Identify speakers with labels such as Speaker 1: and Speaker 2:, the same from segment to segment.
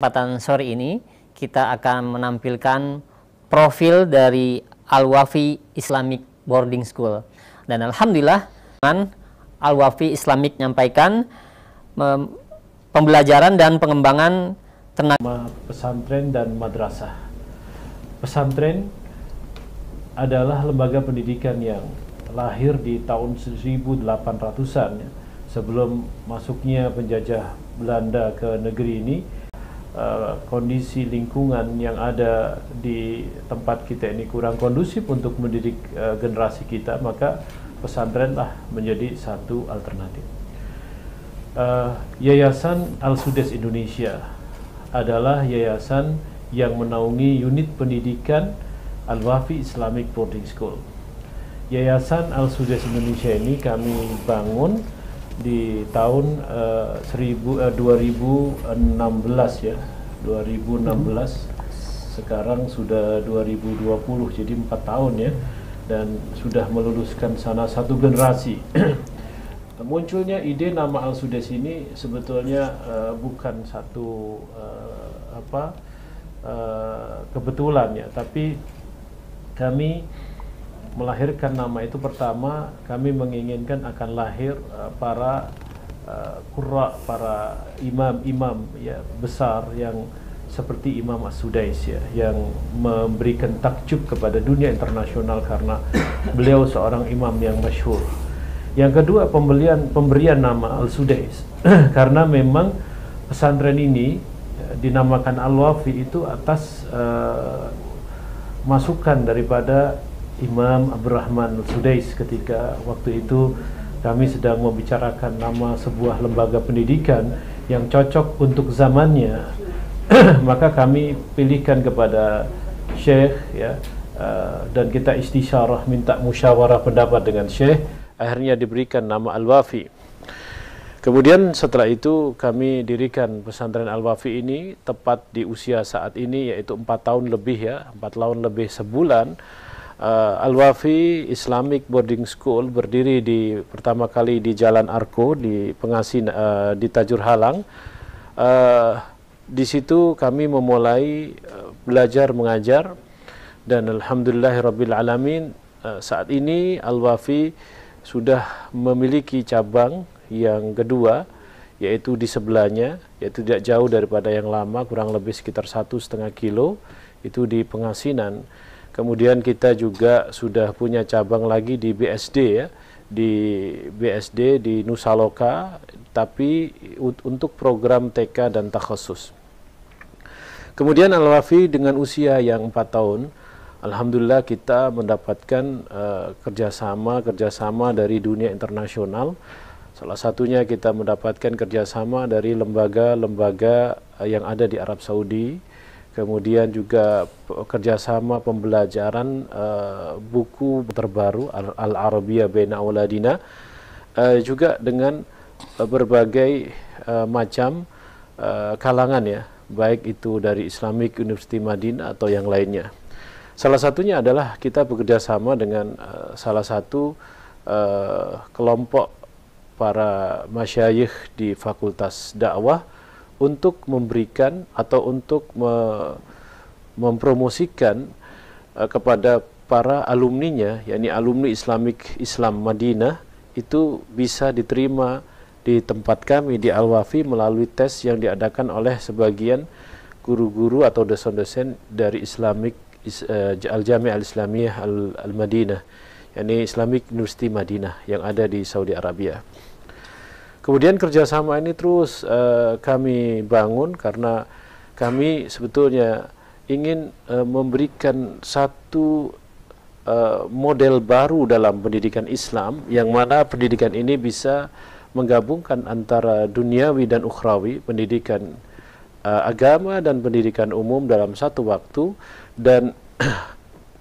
Speaker 1: Kesempatan sore ini kita akan menampilkan profil dari Al-Wafi Islamic Boarding School. Dan Alhamdulillah, Al-Wafi Islamic menyampaikan pembelajaran dan pengembangan
Speaker 2: tenaga pesantren dan madrasah. Pesantren adalah lembaga pendidikan yang lahir di tahun 1800-an sebelum masuknya penjajah Belanda ke negeri ini Eh, kondisi lingkungan yang ada di tempat kita ini kurang kondusif untuk mendidik uh, generasi kita, maka pesantrenlah menjadi satu alternatif. Uh, Yayasan Al-Sudes Indonesia adalah yayasan yang menaungi unit pendidikan Al-Wafi Islamic Boarding School. Yayasan Al-Sudes Indonesia ini kami bangun di tahun uh, seribu, uh, eh, 2016 ya 2016 hmm. sekarang sudah 2020 jadi empat tahun ya dan sudah meluluskan sana satu generasi munculnya ide nama Al Sudes ini sebetulnya uh, bukan satu uh, apa uh, kebetulan ya tapi kami melahirkan nama itu pertama kami menginginkan akan lahir eh, para uh, eh, kura, para imam-imam ya besar yang seperti Imam As-Sudais ya yang memberikan takjub kepada dunia internasional karena beliau seorang imam yang masyhur. Yang kedua pembelian pemberian nama Al-Sudais karena memang pesantren ini ya, dinamakan Al-Wafi itu atas uh, masukan daripada Imam Abdurrahman Sudais ketika waktu itu kami sedang membicarakan nama sebuah lembaga pendidikan yang cocok untuk zamannya maka kami pilihkan kepada Syekh ya uh, dan kita istisyarah minta musyawarah pendapat dengan Syekh akhirnya diberikan nama Al-Wafi Kemudian setelah itu kami dirikan pesantren Al-Wafi ini tepat di usia saat ini yaitu 4 tahun lebih ya, 4 tahun lebih sebulan uh, Al-Wafi Islamic Boarding School berdiri di pertama kali di Jalan Arko di Pengasin uh, di Tajur Halang. Uh, di situ kami memulai uh, belajar mengajar dan alhamdulillah rabbil alamin uh, saat ini Al-Wafi sudah memiliki cabang yang kedua yaitu di sebelahnya yaitu tidak jauh daripada yang lama kurang lebih sekitar satu setengah kilo itu di Pengasinan Kemudian kita juga sudah punya cabang lagi di BSD ya, di BSD di Nusa Loka, tapi untuk program TK dan takhusus. Kemudian Al-Wafi dengan usia yang empat tahun, Alhamdulillah kita mendapatkan uh, kerjasama kerjasama dari dunia internasional. Salah satunya kita mendapatkan kerjasama dari lembaga-lembaga eh, yang ada di Arab Saudi, kemudian juga kerjasama pembelajaran uh, buku terbaru Al-Arabiyah Baina Awladina uh, eh, juga dengan uh, berbagai uh, macam uh, kalangan ya baik itu dari Islamic University Madinah atau yang lainnya. Salah satunya adalah kita bekerjasama dengan uh, salah satu uh, kelompok para masyayikh di Fakultas Dakwah untuk memberikan atau untuk me mempromosikan uh, kepada para alumninya, yakni alumni Islamic Islam Madinah itu bisa diterima di tempat kami di Al-Wafi melalui tes yang diadakan oleh sebagian guru-guru atau dosen-dosen dari Islamic is, uh, eh, Al-Jami' Al-Islamiyah Al-Madinah, yakni Islamic University Madinah yang ada di Saudi Arabia. Kemudian kerjasama ini terus uh, kami bangun karena kami sebetulnya ingin uh, memberikan satu uh, model baru dalam pendidikan Islam yang mana pendidikan ini bisa menggabungkan antara duniawi dan ukhrawi, pendidikan uh, agama dan pendidikan umum dalam satu waktu dan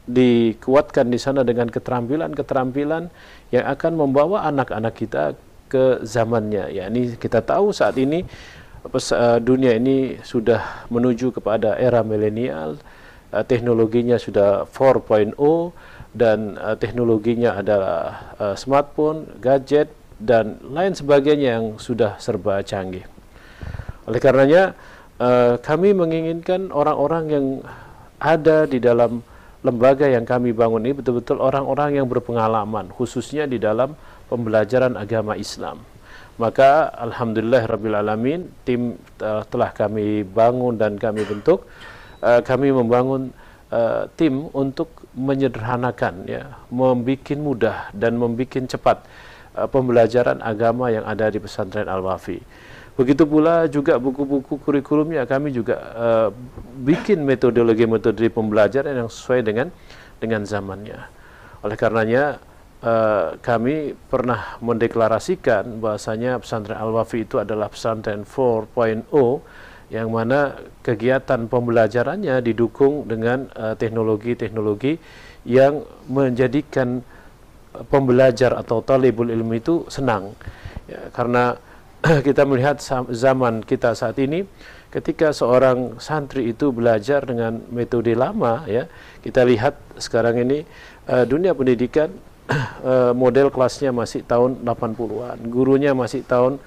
Speaker 2: dikuatkan di sana dengan keterampilan-keterampilan yang akan membawa anak-anak kita ke zamannya. Ya, ini kita tahu saat ini eh, dunia ini sudah menuju kepada era milenial, eh, teknologinya sudah 4.0 dan eh, teknologinya adalah smartphone, gadget dan lain sebagainya yang sudah serba canggih. Oleh karenanya kami menginginkan orang-orang yang ada di dalam lembaga yang kami bangun ini betul-betul orang-orang yang berpengalaman khususnya di dalam pembelajaran agama Islam. Maka alhamdulillah rabbil alamin tim uh, telah kami bangun dan kami bentuk uh, kami membangun uh, tim untuk menyederhanakan ya, membikin mudah dan membikin cepat uh, pembelajaran agama yang ada di pesantren Al-Wafi. Begitu pula juga buku-buku kurikulumnya kami juga uh, bikin metodologi-metode pembelajaran yang sesuai dengan dengan zamannya. Oleh karenanya Eh, kami pernah mendeklarasikan bahasanya pesantren Al-Wafi itu adalah pesantren 4.0 yang mana kegiatan pembelajarannya didukung dengan eh, teknologi-teknologi uh, yang menjadikan eh, pembelajar atau talibul ilmi itu senang ya, karena kita melihat zaman kita saat ini ketika seorang santri itu belajar dengan metode lama ya kita lihat sekarang ini uh, dunia pendidikan Eh, model kelasnya masih tahun 80-an, gurunya masih tahun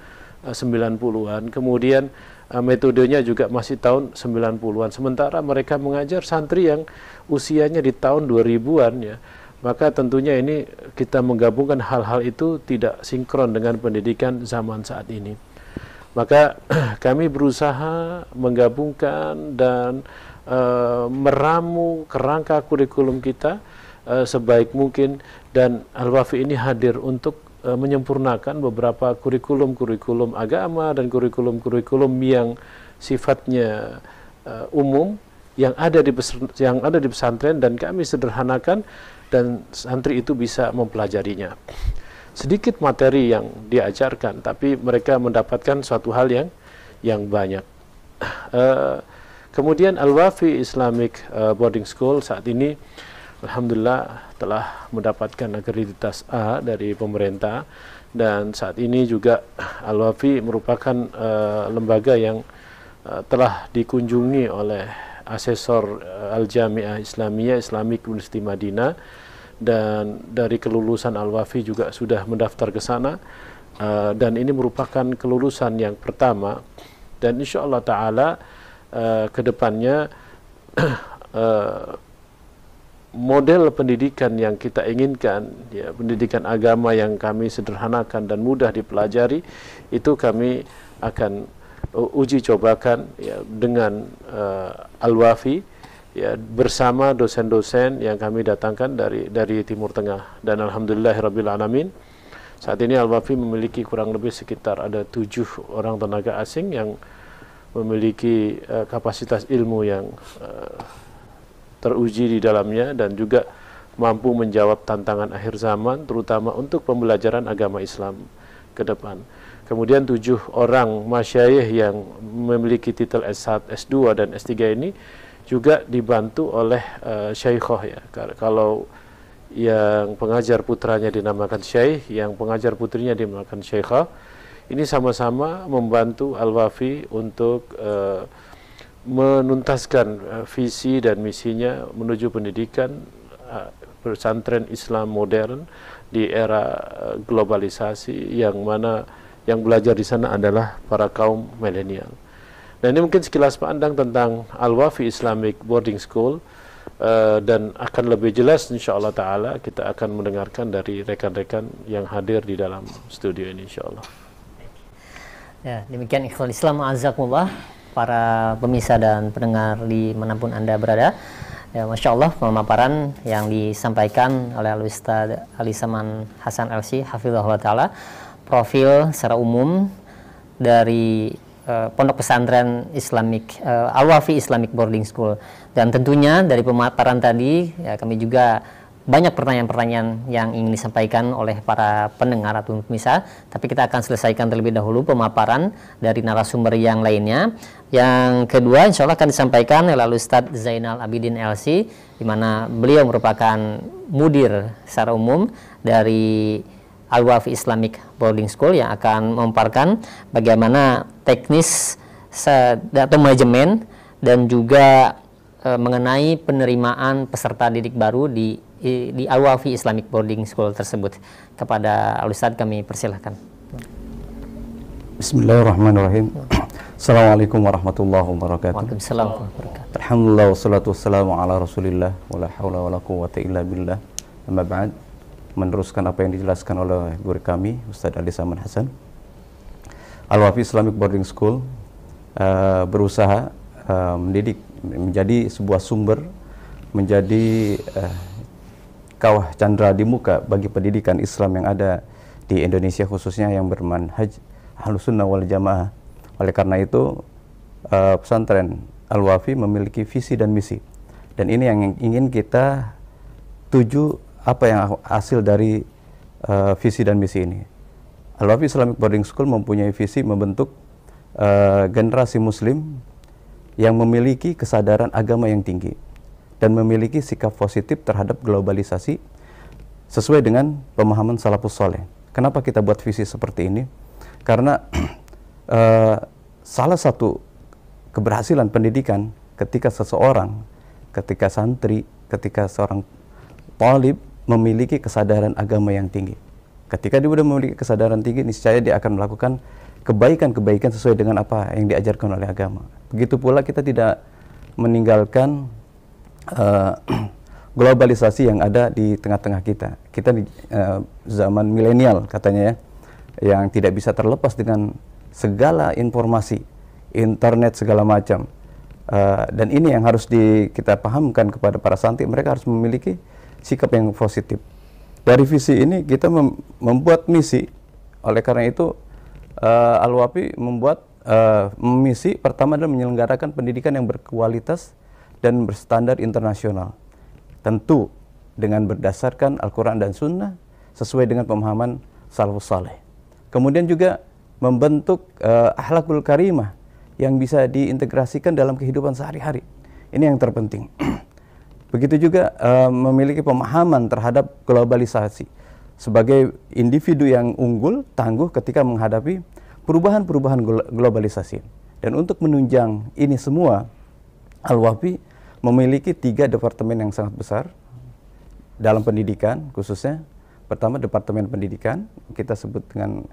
Speaker 2: 90-an, eh, kemudian eh, metodenya juga masih tahun 90-an. Sementara mereka mengajar santri yang usianya di tahun 2000-an ya. Maka tentunya ini kita menggabungkan hal-hal itu tidak sinkron dengan pendidikan zaman saat ini. Maka kami berusaha menggabungkan dan e, meramu kerangka kurikulum kita Eh, sebaik mungkin dan Al-Wafi ini hadir untuk uh, menyempurnakan beberapa kurikulum-kurikulum agama dan kurikulum-kurikulum yang sifatnya uh, umum yang ada di yang ada di pesantren dan kami sederhanakan dan santri itu bisa mempelajarinya. Sedikit materi yang diajarkan tapi mereka mendapatkan suatu hal yang yang banyak. Uh, kemudian Al-Wafi Islamic uh, Boarding School saat ini Alhamdulillah telah mendapatkan akreditas A dari pemerintah dan saat ini juga Al-Wafi merupakan uh, lembaga yang uh, telah dikunjungi oleh asesor uh, Al-Jami'ah Islamiyah Islamic University Madinah dan dari kelulusan Al-Wafi juga sudah mendaftar ke sana uh, dan ini merupakan kelulusan yang pertama dan insya Allah Ta'ala uh, kedepannya uh, model pendidikan yang kita inginkan, ya, pendidikan agama yang kami sederhanakan dan mudah dipelajari, itu kami akan uh, uji cobakan ya, dengan uh, Al-Wafi ya, bersama dosen-dosen yang kami datangkan dari dari Timur Tengah dan Alhamdulillah, Rabbil alamin. Saat ini Al-Wafi memiliki kurang lebih sekitar ada tujuh orang tenaga asing yang memiliki uh, kapasitas ilmu yang uh, teruji di dalamnya dan juga mampu menjawab tantangan akhir zaman terutama untuk pembelajaran agama Islam ke depan. Kemudian tujuh orang masyayih yang memiliki titel S1, S2 dan S3 ini juga dibantu oleh uh, syaikhoh ya. Kalau yang pengajar putranya dinamakan syaikh, yang pengajar putrinya dinamakan syaikhah. Ini sama-sama membantu Al-Wafi untuk uh, menuntaskan uh, visi dan misinya menuju pendidikan uh, pesantren Islam modern di era uh, globalisasi yang mana yang belajar di sana adalah para kaum milenial. Nah ini mungkin sekilas pandang tentang Al-Wafi Islamic Boarding School uh, dan akan lebih jelas insya Allah Ta'ala kita akan mendengarkan dari rekan-rekan yang hadir di dalam studio ini insya Allah.
Speaker 1: Ya, demikian Ikhwan Islam Azakumullah para pemirsa dan pendengar di manapun Anda berada. Ya, Masya Allah pemaparan yang disampaikan oleh Ustaz Alisaman Hasan LC Hafizullah Ta'ala profil secara umum dari uh, Pondok Pesantren Islamic uh, eh, Awafi Islamic Boarding School dan tentunya dari pemaparan tadi ya kami juga banyak pertanyaan-pertanyaan yang ingin disampaikan oleh para pendengar atau pemirsa, tapi kita akan selesaikan terlebih dahulu pemaparan dari narasumber yang lainnya. Yang kedua, insya Allah akan disampaikan melalui Ustadz Zainal Abidin LC, di mana beliau merupakan mudir secara umum dari Al-Wafi Islamic Boarding School yang akan memaparkan bagaimana teknis atau manajemen dan juga eh, mengenai penerimaan peserta didik baru di di Al-Wafi Islamic Boarding School tersebut. Kepada Al-Ustaz kami persilahkan.
Speaker 3: Bismillahirrahmanirrahim. Assalamualaikum warahmatullahi wabarakatuh. Waalaikumsalam warahmatullahi Alhamdulillah wassalatu wassalamu ala Rasulillah wala haula wala quwwata illa billah. Amma ba'd. Meneruskan apa yang dijelaskan oleh guru kami Ustaz Ali Saman Hasan. Al-Wafi Islamic Boarding School uh, berusaha uh, mendidik menjadi sebuah sumber menjadi uh, kawah candra di muka bagi pendidikan Islam yang ada di Indonesia khususnya yang bermanhaj halusunna wal jamaah. Oleh karena itu uh, pesantren Al-Wafi memiliki visi dan misi. Dan ini yang ingin kita tuju apa yang hasil dari uh, visi dan misi ini. Al-Wafi Islamic Boarding School mempunyai visi membentuk uh, generasi muslim yang memiliki kesadaran agama yang tinggi dan memiliki sikap positif terhadap globalisasi sesuai dengan pemahaman salafus soleh. Kenapa kita buat visi seperti ini? Karena uh, salah satu keberhasilan pendidikan ketika seseorang, ketika santri, ketika seorang polib memiliki kesadaran agama yang tinggi. Ketika dia sudah memiliki kesadaran tinggi, niscaya dia akan melakukan kebaikan-kebaikan sesuai dengan apa yang diajarkan oleh agama. Begitu pula kita tidak meninggalkan Eh, globalisasi yang ada di tengah-tengah kita. Kita di uh, zaman milenial katanya ya, yang tidak bisa terlepas dengan segala informasi, internet segala macam. Uh, dan ini yang harus di, kita pahamkan kepada para santri, mereka harus memiliki sikap yang positif. Dari visi ini kita mem membuat misi, oleh karena itu uh, Alwapi membuat uh, misi pertama adalah menyelenggarakan pendidikan yang berkualitas dan berstandar internasional. Tentu dengan berdasarkan Al-Quran dan Sunnah sesuai dengan pemahaman salafus saleh. Kemudian juga membentuk uh, ahlakul karimah yang bisa diintegrasikan dalam kehidupan sehari-hari. Ini yang terpenting. Begitu juga uh, memiliki pemahaman terhadap globalisasi sebagai individu yang unggul, tangguh ketika menghadapi perubahan-perubahan globalisasi. Dan untuk menunjang ini semua, Al-Wafi memiliki tiga departemen yang sangat besar dalam pendidikan khususnya. Pertama departemen pendidikan, kita sebut dengan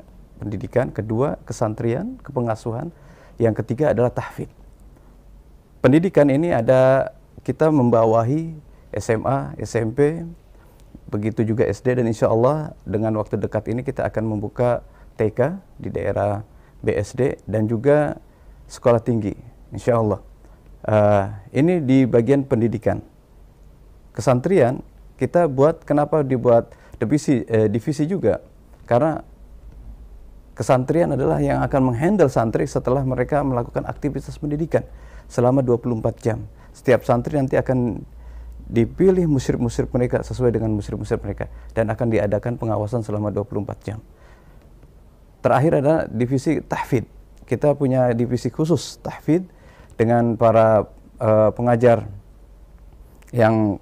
Speaker 3: pendidikan. Kedua kesantrian, kepengasuhan. Yang ketiga adalah tahfidz. Pendidikan ini ada kita membawahi SMA, SMP, begitu juga SD dan insya Allah dengan waktu dekat ini kita akan membuka TK di daerah BSD dan juga sekolah tinggi insya Allah. Eh, ini di bagian pendidikan. Kesantrian kita buat kenapa dibuat divisi eh, divisi juga karena kesantrian adalah yang akan menghandle santri setelah mereka melakukan aktivitas pendidikan selama 24 jam. Setiap santri nanti akan dipilih musir-musir mereka sesuai dengan musir-musir mereka dan akan diadakan pengawasan selama 24 jam. Terakhir ada divisi tahfid. Kita punya divisi khusus tahfid dengan para uh, pengajar yang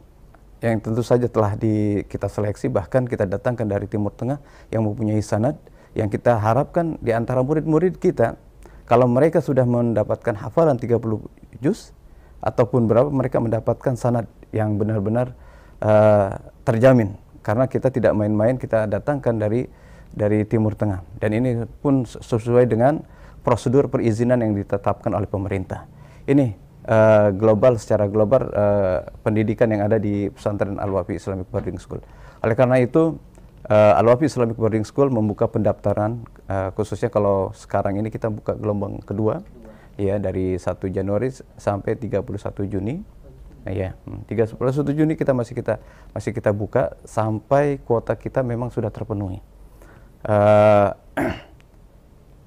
Speaker 3: yang tentu saja telah di, kita seleksi bahkan kita datangkan dari Timur Tengah yang mempunyai sanad yang kita harapkan di antara murid-murid kita kalau mereka sudah mendapatkan hafalan 30 juz ataupun berapa mereka mendapatkan sanad yang benar-benar uh, terjamin karena kita tidak main-main kita datangkan dari dari Timur Tengah dan ini pun sesuai dengan prosedur perizinan yang ditetapkan oleh pemerintah ini uh, global secara global uh, pendidikan yang ada di pesantren Al-Wafi Islamic Boarding School. Oleh karena itu uh, Al-Wafi Islamic Boarding School membuka pendaftaran uh, khususnya kalau sekarang ini kita buka gelombang kedua ya dari 1 Januari sampai 31 Juni. Nah, ya, 31 hmm, Juni kita masih kita masih kita buka sampai kuota kita memang sudah terpenuhi. Uh,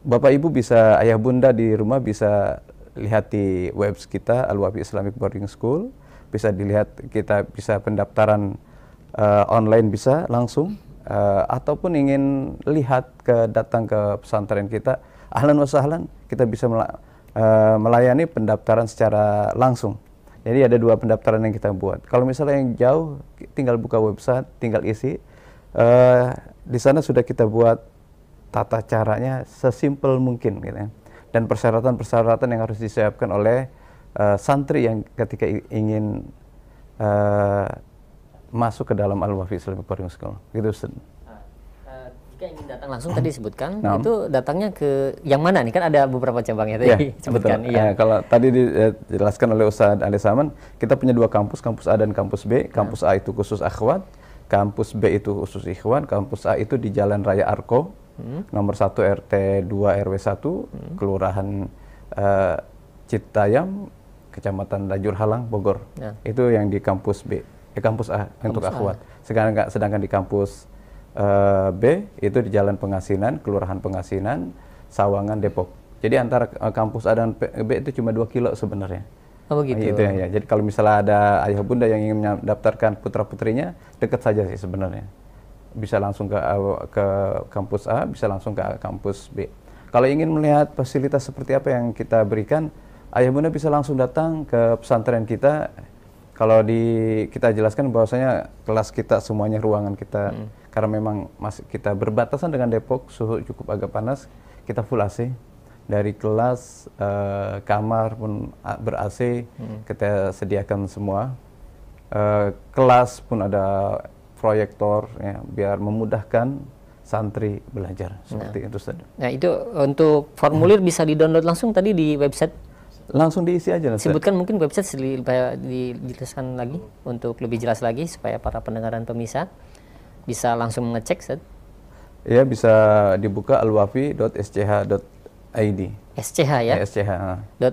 Speaker 3: Bapak Ibu bisa ayah bunda di rumah bisa lihat di web kita Al-Wafi Islamic Boarding School, bisa dilihat kita bisa pendaftaran uh, online bisa langsung uh, ataupun ingin lihat ke datang ke pesantren kita, ahlan wa sahlan, kita bisa mel uh, eh, melayani pendaftaran secara langsung. Jadi ada dua pendaftaran yang kita buat. Kalau misalnya yang jauh, tinggal buka website, tinggal isi. Uh, di sana sudah kita buat tata caranya sesimpel mungkin, gitu ya dan persyaratan-persyaratan yang harus disiapkan oleh uh, santri yang ketika ingin uh, masuk ke dalam Al-Wafi Islamic Boarding School. Gitu Ustaz. Uh,
Speaker 1: jika ingin datang langsung tadi disebutkan, nah. nah. itu datangnya ke yang mana nih? Kan ada beberapa cabangnya tadi yeah, ya, sebutkan. Betul. Iya. Eh,
Speaker 3: kalau tadi dijelaskan oleh Ustaz Ali Saman, kita punya dua kampus, kampus A dan kampus B. Kampus nah. A itu khusus akhwat, kampus B itu khusus ikhwan, kampus A itu di Jalan Raya Arko, hmm. nomor 1 RT 2 RW 1, hmm. Kelurahan uh, Citayam, Kecamatan Lajur Halang, Bogor. Ya. Itu yang di kampus B, eh, kampus A kampus untuk akuat akhwat. Sekarang sedangkan di kampus uh, B itu di Jalan Pengasinan, Kelurahan Pengasinan, Sawangan, Depok. Jadi antara uh, kampus A dan B itu cuma dua kilo sebenarnya. Oh begitu. itu ya, ya. Jadi kalau misalnya ada ayah bunda yang ingin mendaftarkan putra putrinya, dekat saja sih sebenarnya bisa langsung ke eh, ke kampus A, bisa langsung ke kampus B. Kalau ingin melihat fasilitas seperti apa yang kita berikan, ayah bunda bisa langsung datang ke pesantren kita. Kalau di kita jelaskan bahwasanya kelas kita semuanya ruangan kita hmm. karena memang masih kita berbatasan dengan Depok, suhu cukup agak panas, kita full AC dari kelas uh, kamar pun ber AC hmm. kita sediakan semua uh, kelas pun ada proyektor ya, biar memudahkan santri belajar nah. seperti nah. itu saja.
Speaker 1: Nah, itu untuk formulir hmm. bisa di-download langsung tadi di website langsung diisi aja Ustaz. Sebutkan mungkin website dijelaskan lagi untuk lebih jelas lagi supaya para pendengar dan pemirsa bisa langsung mengecek Ustaz.
Speaker 3: Ya, bisa dibuka alwafi.sch.id.
Speaker 1: SCH ya? ya SCH.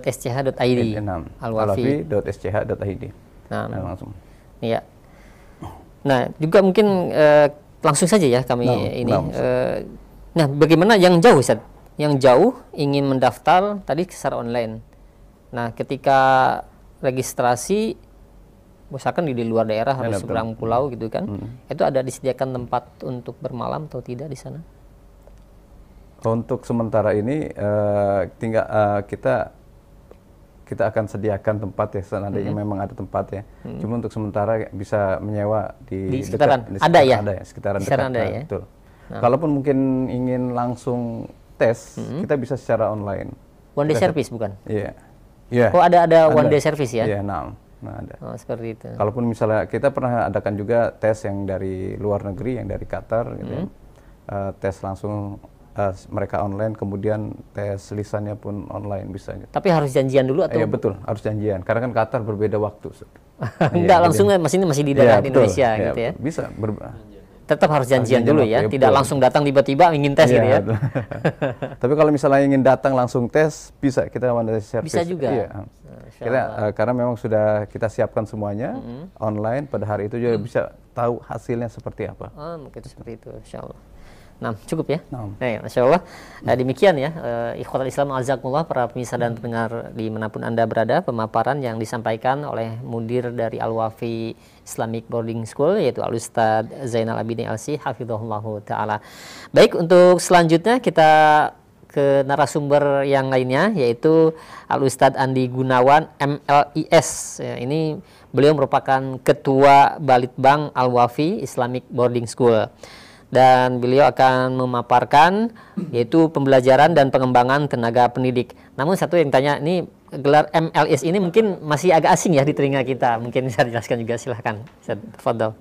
Speaker 1: .sch.id.
Speaker 3: Alwafi.sch.id. nah, langsung.
Speaker 1: Iya. Nah, juga mungkin uh, langsung saja ya kami no, ini. Uh, nah, bagaimana yang jauh, Ustaz? Yang jauh ingin mendaftar tadi secara online. Nah, ketika registrasi misalkan di, luar daerah ya, harus betul. seberang pulau gitu kan. Hmm. Itu ada disediakan tempat untuk bermalam atau tidak di sana?
Speaker 3: Untuk sementara ini uh, tinggal uh, kita kita akan sediakan tempat ya seandainya hmm. memang ada tempat ya. Hmm. Cuma untuk sementara bisa menyewa di, di sekitaran dekat, di sekitaran ada ya. Ada ya sekitaran, sekitaran dekat. Ada nah, ya? Betul. Nah. Kalaupun mungkin ingin langsung tes, hmm. kita bisa secara online. One day service bukan? Iya. Yeah.
Speaker 1: Yeah. Oh ada ada, ada one day service ya? Iya, yeah, nah. Nah, ada. Oh, seperti itu.
Speaker 3: Kalaupun misalnya kita pernah adakan juga tes yang dari luar negeri, yang dari Qatar gitu hmm. ya. Uh, tes langsung uh, mereka online kemudian tes lisannya pun online bisa gitu. Tapi harus janjian dulu atau? Iya betul, harus janjian. Karena kan Qatar berbeda waktu.
Speaker 1: Enggak ya, langsung jadi, kan, masih masih di iya, daerah ya, Indonesia ya, gitu ya. Bisa ber tetap harus janjian, janjian dulu ya, ya tidak langsung datang tiba-tiba ingin tes ya, gitu ya.
Speaker 3: Tapi kalau misalnya ingin datang langsung tes bisa kita mandiri service. Bisa juga. Iya. Kita, uh, eh, karena memang sudah kita siapkan semuanya mm -hmm. online pada hari itu juga mm bisa tahu
Speaker 1: hasilnya seperti apa. Oh, mungkin seperti itu, insya Allah. Nah, cukup ya. Nah, ya, Masya Allah. Nah, demikian ya, uh, eh, ikhwatul Islam Al-Zakmullah para pemirsa dan hmm. pendengar di manapun Anda berada, pemaparan yang disampaikan oleh mudir dari Al-Wafi Islamic Boarding School, yaitu Al-Ustad Zainal Abidin Alsi, Hafizullah ta'ala. Baik, untuk selanjutnya kita ke narasumber yang lainnya, yaitu Al-Ustad Andi Gunawan, MLIS. Ya, ini beliau merupakan Ketua Balitbang Al-Wafi Islamic Boarding School dan beliau akan memaparkan yaitu pembelajaran dan pengembangan tenaga pendidik. Namun satu yang tanya ini gelar MLS ini mungkin masih agak asing ya di telinga kita. Mungkin bisa dijelaskan juga silahkan. Fadl.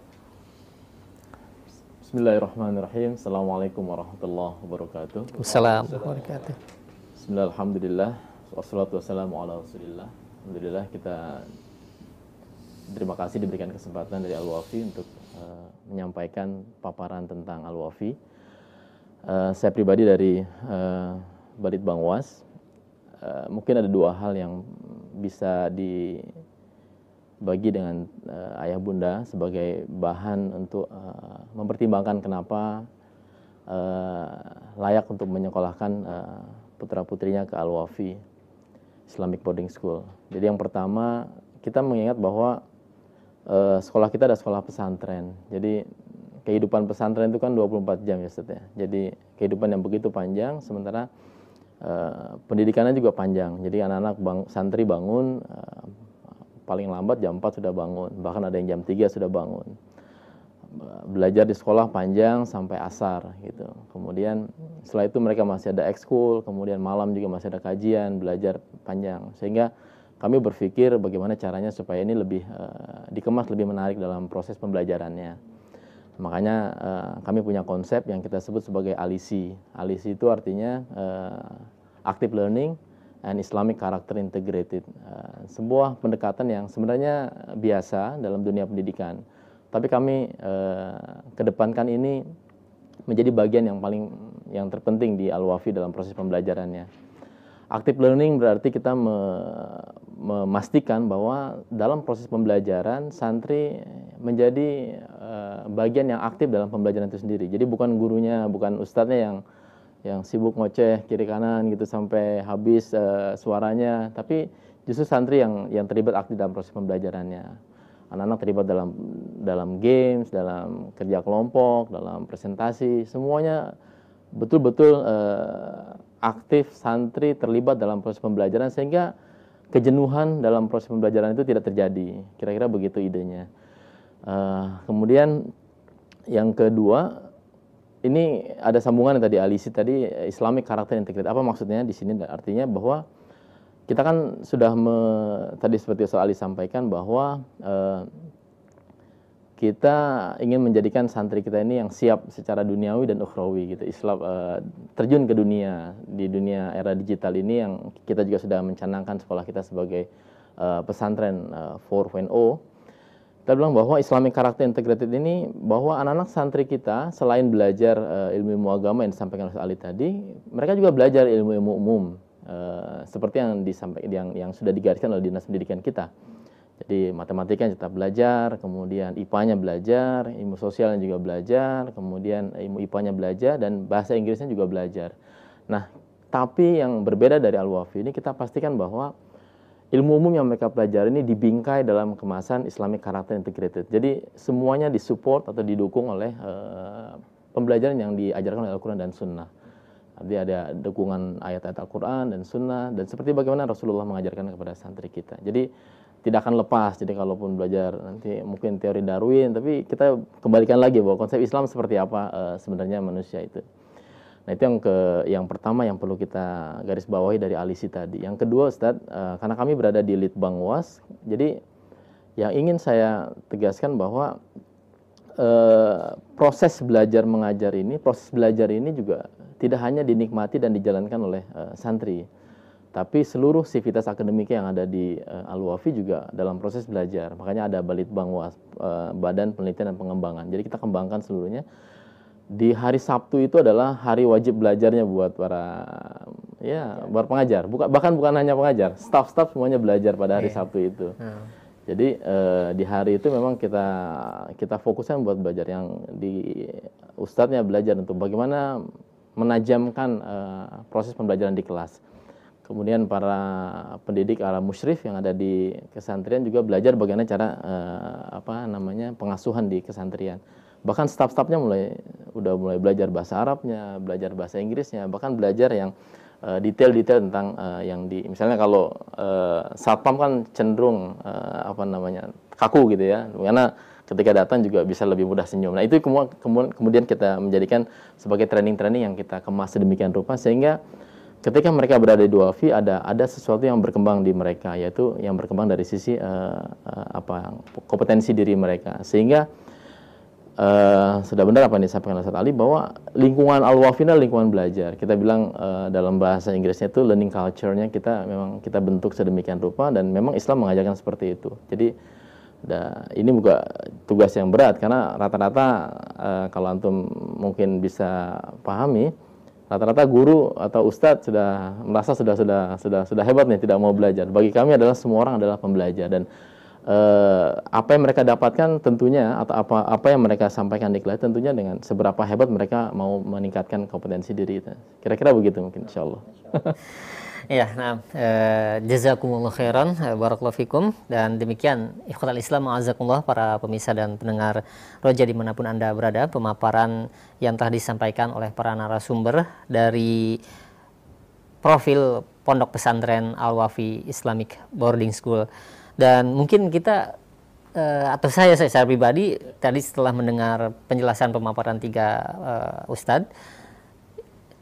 Speaker 4: Bismillahirrahmanirrahim. Assalamualaikum warahmatullahi wabarakatuh. Assalamualaikum warahmatullahi wabarakatuh. Bismillahirrahmanirrahim. alhamdulillah. Wassalatu wassalamu ala rasulillah. Alhamdulillah kita terima kasih diberikan kesempatan dari Al-Wafi untuk menyampaikan paparan tentang Al-Wafi. Uh, saya pribadi dari uh, eh, Balit Was, uh, eh, mungkin ada dua hal yang bisa dibagi dengan uh, ayah bunda sebagai bahan untuk uh, mempertimbangkan kenapa uh, layak untuk menyekolahkan uh, putra-putrinya ke Al-Wafi Islamic Boarding School. Jadi yang pertama kita mengingat bahwa uh, sekolah kita ada sekolah pesantren. Jadi kehidupan pesantren itu kan 24 jam ya Ustaz ya. Jadi kehidupan yang begitu panjang sementara uh, pendidikannya juga panjang. Jadi anak-anak bang, santri bangun uh, paling lambat jam 4 sudah bangun, bahkan ada yang jam 3 sudah bangun. Belajar di sekolah panjang sampai asar gitu. Kemudian setelah itu mereka masih ada ekskul, kemudian malam juga masih ada kajian, belajar panjang. Sehingga kami berpikir bagaimana caranya supaya ini lebih uh, dikemas lebih menarik dalam proses pembelajarannya. Makanya uh, kami punya konsep yang kita sebut sebagai alisi. Alisi itu artinya uh, active learning and Islamic character integrated. Uh, sebuah pendekatan yang sebenarnya biasa dalam dunia pendidikan. Tapi kami uh, kedepankan ini menjadi bagian yang paling yang terpenting di Al-Wafi dalam proses pembelajarannya. Active learning berarti kita me, memastikan bahwa dalam proses pembelajaran santri menjadi uh, bagian yang aktif dalam pembelajaran itu sendiri. Jadi bukan gurunya, bukan ustadznya yang yang sibuk ngoceh kiri kanan gitu sampai habis uh, suaranya, tapi justru santri yang yang terlibat aktif dalam proses pembelajarannya. Anak-anak terlibat dalam dalam games, dalam kerja kelompok, dalam presentasi, semuanya betul-betul uh, aktif santri terlibat dalam proses pembelajaran sehingga kejenuhan dalam proses pembelajaran itu tidak terjadi. Kira-kira begitu idenya. Uh, kemudian yang kedua ini ada sambungan yang tadi Alisi tadi Islamic karakter integrated. Apa maksudnya di sini? Artinya bahwa kita kan sudah me, tadi seperti Ustaz Ali sampaikan bahwa uh, kita ingin menjadikan santri kita ini yang siap secara duniawi dan ukhrawi gitu. Islam uh, terjun ke dunia di dunia era digital ini yang kita juga sudah mencanangkan sekolah kita sebagai uh, pesantren uh, eh, 4.0. Kita bilang bahwa Islamic karakter Integrated ini bahwa anak-anak santri kita selain belajar uh, ilmu-ilmu agama yang disampaikan oleh Ali tadi, mereka juga belajar ilmu-ilmu umum uh, seperti yang disampaikan yang yang sudah digariskan oleh Dinas Pendidikan kita jadi matematika yang kita belajar, kemudian IPA-nya belajar, ilmu sosial yang juga belajar, kemudian ilmu IPA-nya belajar dan bahasa Inggrisnya juga belajar. Nah, tapi yang berbeda dari Al-Wafi ini kita pastikan bahwa ilmu umum yang mereka pelajari ini dibingkai dalam kemasan Islamic Character Integrated. Jadi semuanya disupport atau didukung oleh uh, pembelajaran yang diajarkan oleh Al-Quran dan Sunnah. Jadi ada dukungan ayat-ayat Al-Quran dan Sunnah dan seperti bagaimana Rasulullah mengajarkan kepada santri kita. Jadi tidak akan lepas. Jadi kalaupun belajar nanti mungkin teori Darwin, tapi kita kembalikan lagi bahwa konsep Islam seperti apa e, sebenarnya manusia itu. Nah itu yang ke yang pertama yang perlu kita garis bawahi dari Alisi tadi. Yang kedua Ustadz, e, eh, karena kami berada di Litbang Was, jadi yang ingin saya tegaskan bahwa e, proses belajar mengajar ini, proses belajar ini juga tidak hanya dinikmati dan dijalankan oleh e, santri tapi seluruh sivitas akademik yang ada di uh, Al-Wafi juga dalam proses belajar. Makanya ada Balitbang Was, uh, Badan Penelitian dan Pengembangan. Jadi kita kembangkan seluruhnya. Di hari Sabtu itu adalah hari wajib belajarnya buat para ya, pengajar. para pengajar. Buka, bahkan bukan hanya pengajar, staff-staff semuanya belajar pada hari yeah. Sabtu itu. Iya. Jadi uh, di hari itu memang kita kita fokuskan buat belajar yang di ustadznya belajar untuk bagaimana menajamkan uh, proses pembelajaran di kelas. Kemudian para pendidik ala musyrif yang ada di kesantrian juga belajar bagaimana cara uh, apa namanya pengasuhan di kesantrian. Bahkan staf-stafnya mulai udah mulai belajar bahasa Arabnya, belajar bahasa Inggrisnya, bahkan belajar yang eh, detail-detail tentang uh, yang di misalnya kalau uh, satpam kan cenderung uh, apa namanya kaku gitu ya karena ketika datang juga bisa lebih mudah senyum. Nah itu kemudian kemudian kita menjadikan sebagai training-training yang kita kemas sedemikian rupa sehingga ketika mereka berada di wafi ada ada sesuatu yang berkembang di mereka yaitu yang berkembang dari sisi uh, uh, apa kompetensi diri mereka sehingga uh, sudah benar apa yang disampaikan Ustaz Ali bahwa lingkungan al wafi adalah lingkungan belajar kita bilang uh, dalam bahasa Inggrisnya itu learning culture-nya kita memang kita bentuk sedemikian rupa dan memang Islam mengajarkan seperti itu jadi Da, ini juga tugas yang berat karena rata-rata uh, kalau antum mungkin bisa pahami rata-rata guru atau ustadz sudah merasa sudah sudah sudah sudah hebat nih tidak mau belajar. Bagi kami adalah semua orang adalah pembelajar dan eh, apa yang mereka dapatkan tentunya atau apa apa yang mereka sampaikan di kelas tentunya dengan seberapa hebat mereka mau meningkatkan kompetensi diri itu. Kira-kira begitu mungkin insyaallah. Insya
Speaker 1: Iya, nah, eh, jazakumullah khairan, eh, barakallahu fikum. Dan demikian, ikhwal Islam, ma'azakumullah, para pemirsa dan pendengar Roja dimanapun Anda berada, pemaparan yang telah disampaikan oleh para narasumber dari profil Pondok Pesantren Al-Wafi Islamic Boarding School. Dan mungkin kita uh, atau saya secara pribadi tadi setelah mendengar penjelasan pemaparan tiga uh, ustadz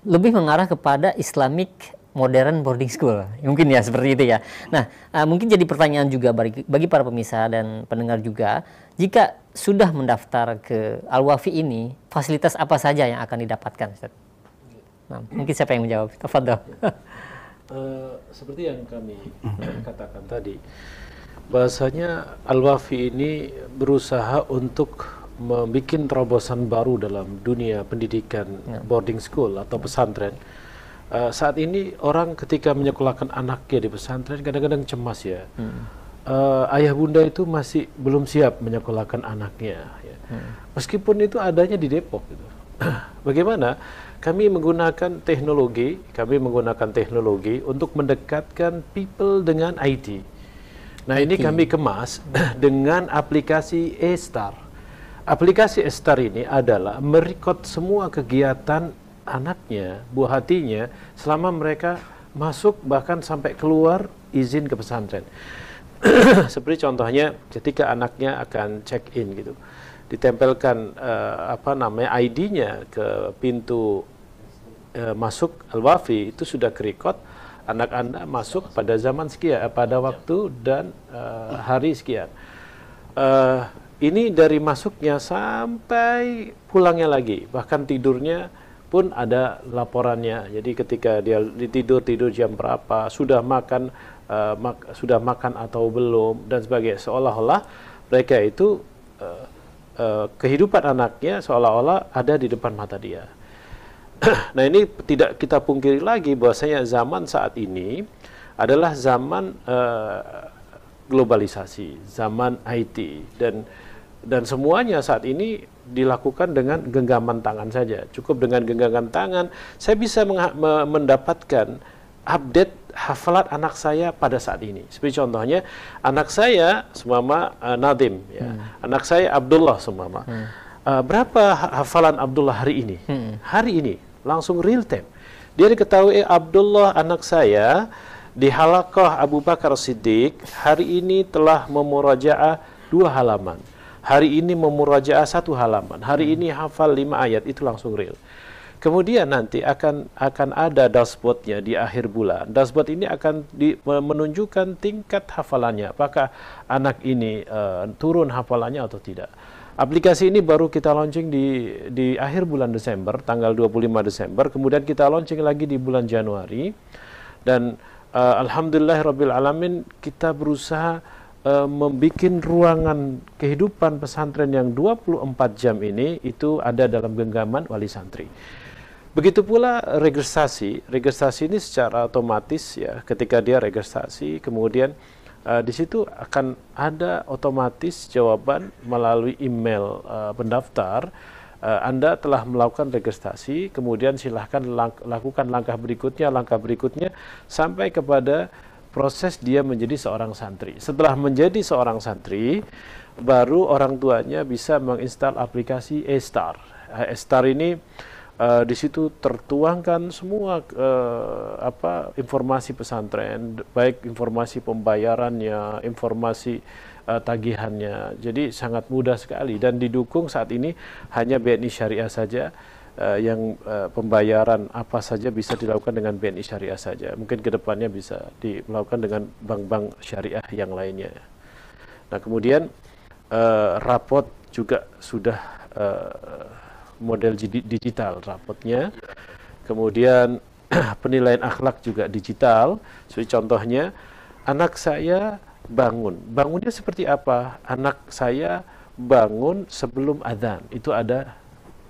Speaker 1: lebih mengarah kepada Islamic modern boarding school. Mungkin ya seperti itu ya. Nah, uh, mungkin jadi pertanyaan juga bagi, bagi para pemirsa dan pendengar juga, jika sudah mendaftar ke Al-Wafi ini, fasilitas apa saja yang akan didapatkan? Nah, mungkin siapa yang menjawab?
Speaker 2: Tafadhol. uh, eh, seperti yang kami katakan tadi, bahasanya Al-Wafi ini berusaha untuk membuat terobosan baru dalam dunia pendidikan ya. boarding school atau pesantren uh, saat ini orang ketika menyekolahkan anaknya di pesantren kadang-kadang cemas ya. Hmm. Uh, ayah bunda itu masih belum siap menyekolahkan anaknya. Ya. Hmm. Meskipun itu adanya di Depok. Gitu. Bagaimana? Kami menggunakan teknologi, kami menggunakan teknologi untuk mendekatkan people dengan IT. Nah ini kami kemas dengan aplikasi E-Star. Aplikasi E-Star ini adalah merekod semua kegiatan anaknya, buah hatinya selama mereka masuk bahkan sampai keluar izin ke pesantren. Seperti contohnya ketika anaknya akan check in gitu, ditempelkan uh, apa namanya ID-nya ke pintu uh, masuk Al-Wafi itu sudah kerekod anak Anda masuk pada zaman sekian, eh, pada waktu dan uh, hari sekian. Uh, ini dari masuknya sampai pulangnya lagi, bahkan tidurnya pun ada laporannya. Jadi ketika dia tidur tidur jam berapa, sudah makan uh, mak sudah makan atau belum dan sebagainya. Seolah-olah mereka itu uh, uh, kehidupan anaknya seolah-olah ada di depan mata dia. nah ini tidak kita pungkiri lagi bahwasanya zaman saat ini adalah zaman uh, globalisasi, zaman IT dan dan semuanya saat ini dilakukan dengan genggaman tangan saja. Cukup dengan genggaman tangan, saya bisa mendapatkan update hafalat anak saya pada saat ini. Seperti contohnya, anak saya semama uh, eh, Nadim, ya. hmm. anak saya Abdullah semama. Hmm. Uh, berapa hafalan Abdullah hari ini? Hmm. Hari ini, langsung real time. Dia diketahui eh, Abdullah anak saya di halakoh Abu Bakar Siddiq hari ini telah memurajaah dua halaman hari ini memurajaah satu halaman, hari hmm. ini hafal lima ayat itu langsung real. Kemudian nanti akan akan ada dashboardnya di akhir bulan. Dashboard ini akan di, menunjukkan tingkat hafalannya, apakah anak ini uh, turun hafalannya atau tidak. Aplikasi ini baru kita launching di di akhir bulan Desember, tanggal 25 Desember. Kemudian kita launching lagi di bulan Januari. Dan uh, eh, alhamdulillah alamin kita berusaha e, membuat ruangan kehidupan pesantren yang 24 jam ini itu ada dalam genggaman wali santri. Begitu pula registrasi, registrasi ini secara otomatis ya, ketika dia registrasi, kemudian uh, di situ akan ada otomatis jawaban melalui email uh, pendaftar Anda telah melakukan registrasi, kemudian silahkan lakukan langkah berikutnya, langkah berikutnya sampai kepada proses dia menjadi seorang santri. Setelah menjadi seorang santri, baru orang tuanya bisa menginstal aplikasi E-Star. Eh, E-Star ini uh, di situ tertuangkan semua uh, apa informasi pesantren, baik informasi pembayarannya, informasi uh, tagihannya. Jadi sangat mudah sekali dan didukung saat ini hanya BNI Syariah saja uh, yang uh, pembayaran apa saja bisa dilakukan dengan BNI Syariah saja. Mungkin kedepannya bisa dilakukan dengan bank-bank syariah yang lainnya. Nah kemudian uh, rapot juga sudah uh, model digital rapotnya. Kemudian penilaian akhlak juga digital. so, contohnya, anak saya bangun. Bangunnya seperti apa? Anak saya bangun sebelum adzan. Itu ada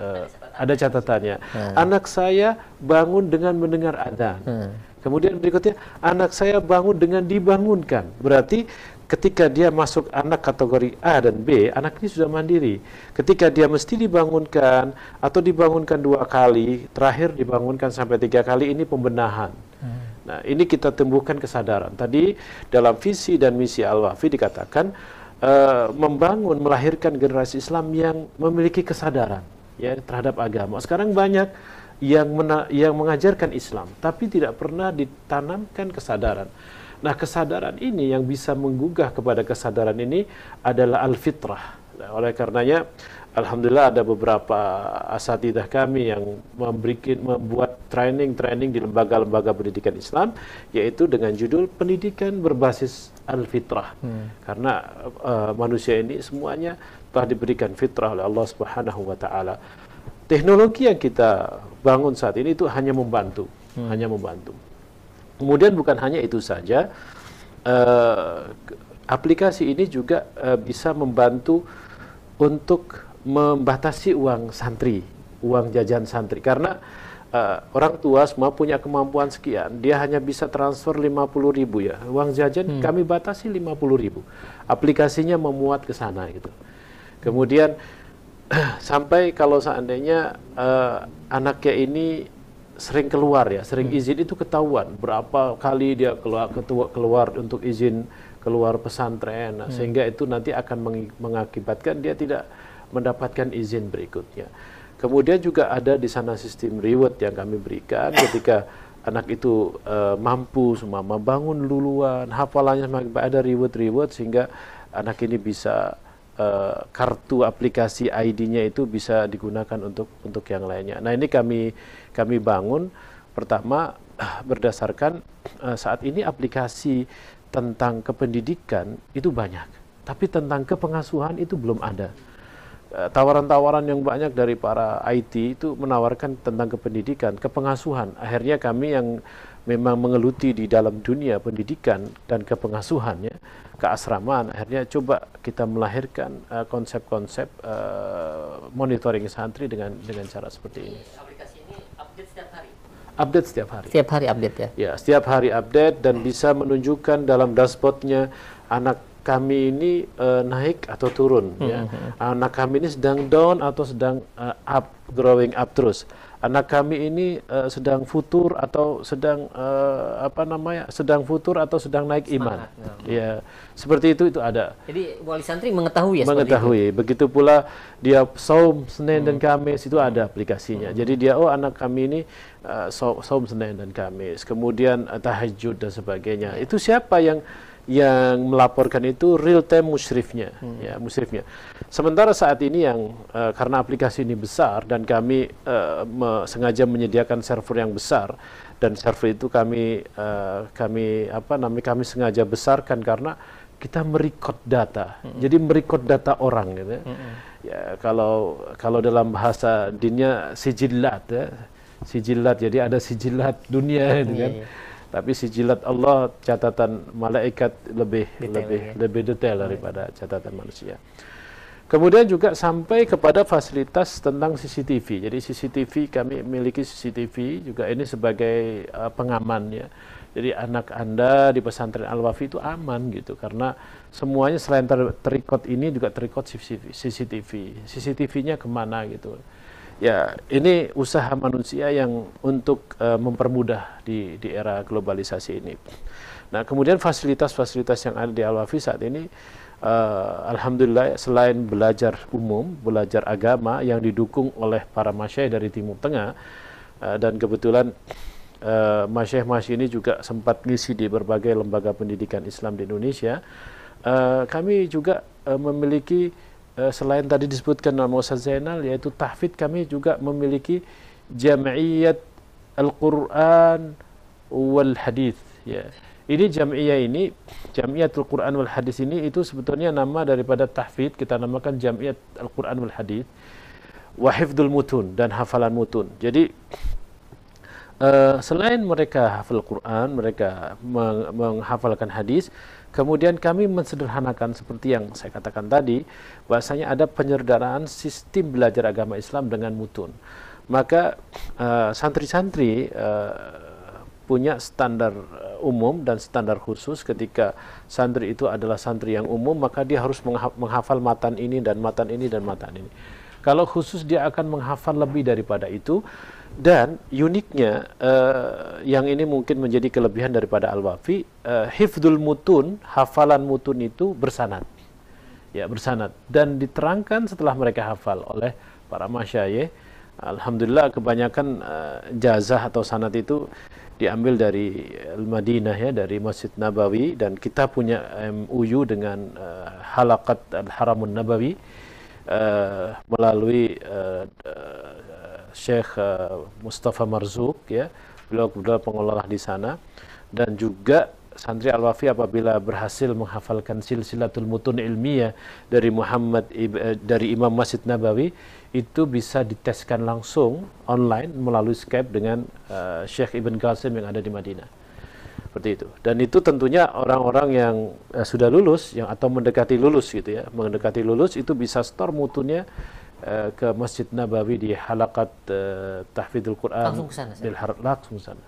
Speaker 2: uh, ada catatannya. Hmm. Anak saya bangun dengan mendengar adzan. Hmm. Kemudian berikutnya anak saya bangun dengan dibangunkan. Berarti ketika dia masuk anak kategori A dan B, anak ini sudah mandiri. Ketika dia mesti dibangunkan atau dibangunkan dua kali, terakhir dibangunkan sampai tiga kali ini pembenahan. Hmm. Nah, ini kita tumbuhkan kesadaran. Tadi dalam visi dan misi Al-Wafi dikatakan uh, membangun, melahirkan generasi Islam yang memiliki kesadaran ya terhadap agama. Sekarang banyak yang mena yang mengajarkan Islam tapi tidak pernah ditanamkan kesadaran. Nah, kesadaran ini yang bisa menggugah kepada kesadaran ini adalah al-fitrah. Nah, oleh karenanya alhamdulillah ada beberapa asatidah kami yang memberikan membuat training-training di lembaga-lembaga pendidikan Islam yaitu dengan judul pendidikan berbasis al-fitrah. Hmm. Karena uh, manusia ini semuanya telah diberikan fitrah oleh Allah Subhanahu wa taala. Teknologi yang kita bangun saat ini itu hanya membantu, hmm. hanya membantu. Kemudian bukan hanya itu saja, uh, aplikasi ini juga uh, bisa membantu untuk membatasi uang santri, uang jajan santri karena uh, orang tua semua punya kemampuan sekian, dia hanya bisa transfer puluh ribu ya. Uang jajan hmm. kami batasi puluh ribu. Aplikasinya memuat ke sana gitu. Kemudian sampai kalau seandainya uh, anaknya ini sering keluar ya, sering hmm. izin itu ketahuan berapa kali dia keluar ketua, keluar untuk izin keluar pesantren nah, hmm. sehingga itu nanti akan meng, mengakibatkan dia tidak mendapatkan izin berikutnya. Kemudian juga ada di sana sistem reward yang kami berikan ketika anak itu uh, mampu semua membangun luluan hafalannya semakin ada reward-reward sehingga anak ini bisa Eh, kartu aplikasi ID-nya itu bisa digunakan untuk untuk yang lainnya. Nah ini kami kami bangun pertama berdasarkan eh, saat ini aplikasi tentang kependidikan itu banyak, tapi tentang kepengasuhan itu belum ada. Eh, tawaran-tawaran yang banyak dari para IT itu menawarkan tentang kependidikan, kepengasuhan. Akhirnya kami yang memang mengeluti di dalam dunia pendidikan dan kepengasuhan kepengasuhannya keasramaan akhirnya coba kita melahirkan eh, konsep-konsep uh, uh, monitoring santri dengan dengan cara seperti ini. update setiap hari. Update setiap hari. Setiap hari update ya. Ya, setiap hari update dan bisa menunjukkan dalam dashboardnya anak kami ini uh, naik atau turun ya. -hmm. ya. Anak kami ini sedang down atau sedang uh, up growing up terus anak kami ini uh, sedang futur atau sedang uh, apa namanya sedang futur atau sedang naik iman ya. ya seperti itu itu ada jadi wali santri mengetahui ya mengetahui begitu pula dia saum senin hmm. dan kamis itu ada hmm. aplikasinya hmm. jadi dia oh anak kami ini uh, eh, saum senin dan kamis kemudian tahajud dan sebagainya ya. itu siapa yang yang melaporkan itu real time musyrifnya hmm. ya musyrifnya sementara saat ini yang uh, karena aplikasi ini besar dan kami uh, me sengaja menyediakan server yang besar dan server itu kami uh, kami apa namanya kami sengaja besarkan karena kita merecord data hmm. jadi merecord data orang gitu ya. Hmm. ya kalau kalau dalam bahasa dinnya sijilat ya sijilat jadi ada sijilat dunia gitu iya, kan yeah, tapi si jilat Allah catatan malaikat lebih detail, lebih ya? lebih detail iya. daripada catatan manusia. Kemudian juga sampai kepada fasilitas tentang CCTV. Jadi CCTV kami miliki CCTV juga ini sebagai uh, pengaman ya. Jadi anak Anda di pesantren Al-Wafi itu aman gitu karena semuanya selain ter terikot ini juga terikot CCTV. CCTV-nya kemana gitu. Ya, ini usaha manusia yang untuk uh, mempermudah di, di era globalisasi ini. Nah, kemudian fasilitas-fasilitas yang ada di Al-Wafi saat ini, uh, Alhamdulillah selain belajar umum, belajar agama yang didukung oleh para masyaih dari Timur Tengah, uh, dan kebetulan uh, masyaih-masyaih ini juga sempat ngisi di berbagai lembaga pendidikan Islam di Indonesia, uh, kami juga uh, memiliki Eh, selain tadi disebutkan nama Ustaz Zainal yaitu tahfid kami juga memiliki jam'iyat Al-Quran wal Hadis. Ya. Ini jam'iyah ini, jam'iyat Al-Quran wal Hadis ini itu sebetulnya nama daripada tahfid, kita namakan jam'iyat Al-Quran wal Hadis wa hifdul mutun dan hafalan mutun. Jadi uh, selain mereka hafal Quran, mereka menghafalkan hadis, Kemudian kami mensederhanakan seperti yang saya katakan tadi, bahasanya ada penyederhanaan sistem belajar agama Islam dengan mutun. Maka eh, santri-santri uh, uh, punya standar eh, umum dan standar khusus ketika santri itu adalah santri yang umum maka dia harus menghafal matan ini dan matan ini dan matan ini. Kalau khusus dia akan menghafal lebih daripada itu dan uniknya uh, yang ini mungkin menjadi kelebihan daripada Al-Wafi, uh, eh, hifdul mutun, hafalan mutun itu bersanat. Ya, bersanat dan diterangkan setelah mereka hafal oleh para masyayikh. Alhamdulillah kebanyakan uh, jazah atau sanat itu diambil dari Al-Madinah ya, dari Masjid Nabawi dan kita punya MUU dengan uh, Halakat Al-Haramun Nabawi uh, melalui uh Syekh uh, eh, Mustafa Marzuk ya beliau beliau pengelola di sana dan juga santri Al-Wafi apabila berhasil menghafalkan silsilatul mutun ilmiah dari Muhammad eh, dari Imam Masjid Nabawi itu bisa diteskan langsung online melalui Skype dengan uh, eh, Syekh Ibn Qasim yang ada di Madinah. Seperti itu. Dan itu tentunya orang-orang yang uh, sudah lulus yang atau mendekati lulus gitu ya, mendekati lulus itu bisa store mutunya Eh, ke Masjid Nabawi di halakat uh, eh, Tahfidul Quran langsung ke sana, Har- langsung sana.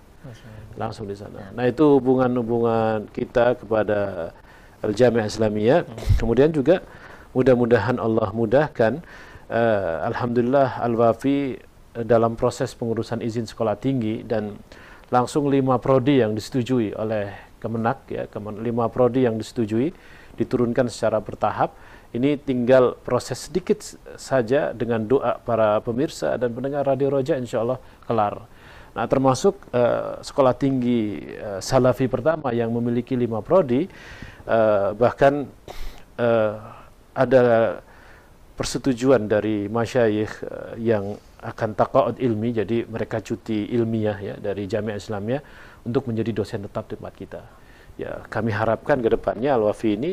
Speaker 2: Langsung di sana. Nah. nah, itu hubungan-hubungan kita kepada Al eh, Jami' Islamiyah. Hmm. Kemudian juga mudah-mudahan Allah mudahkan uh, alhamdulillah Al Wafi dalam proses pengurusan izin sekolah tinggi dan langsung lima prodi yang disetujui oleh Kemenak ya, kemen, lima prodi yang disetujui diturunkan secara bertahap ini tinggal proses sedikit saja dengan doa para pemirsa dan pendengar Radio Roja insya Allah kelar. Nah, termasuk uh, sekolah tinggi uh, Salafi pertama yang memiliki lima prodi, uh, bahkan uh, ada persetujuan dari masyayikh uh, yang akan taqaud ilmi, jadi mereka cuti ilmiah ya dari Jamiah Islamnya untuk menjadi dosen tetap di tempat kita. Ya, kami harapkan ke depannya Al-Wafi ini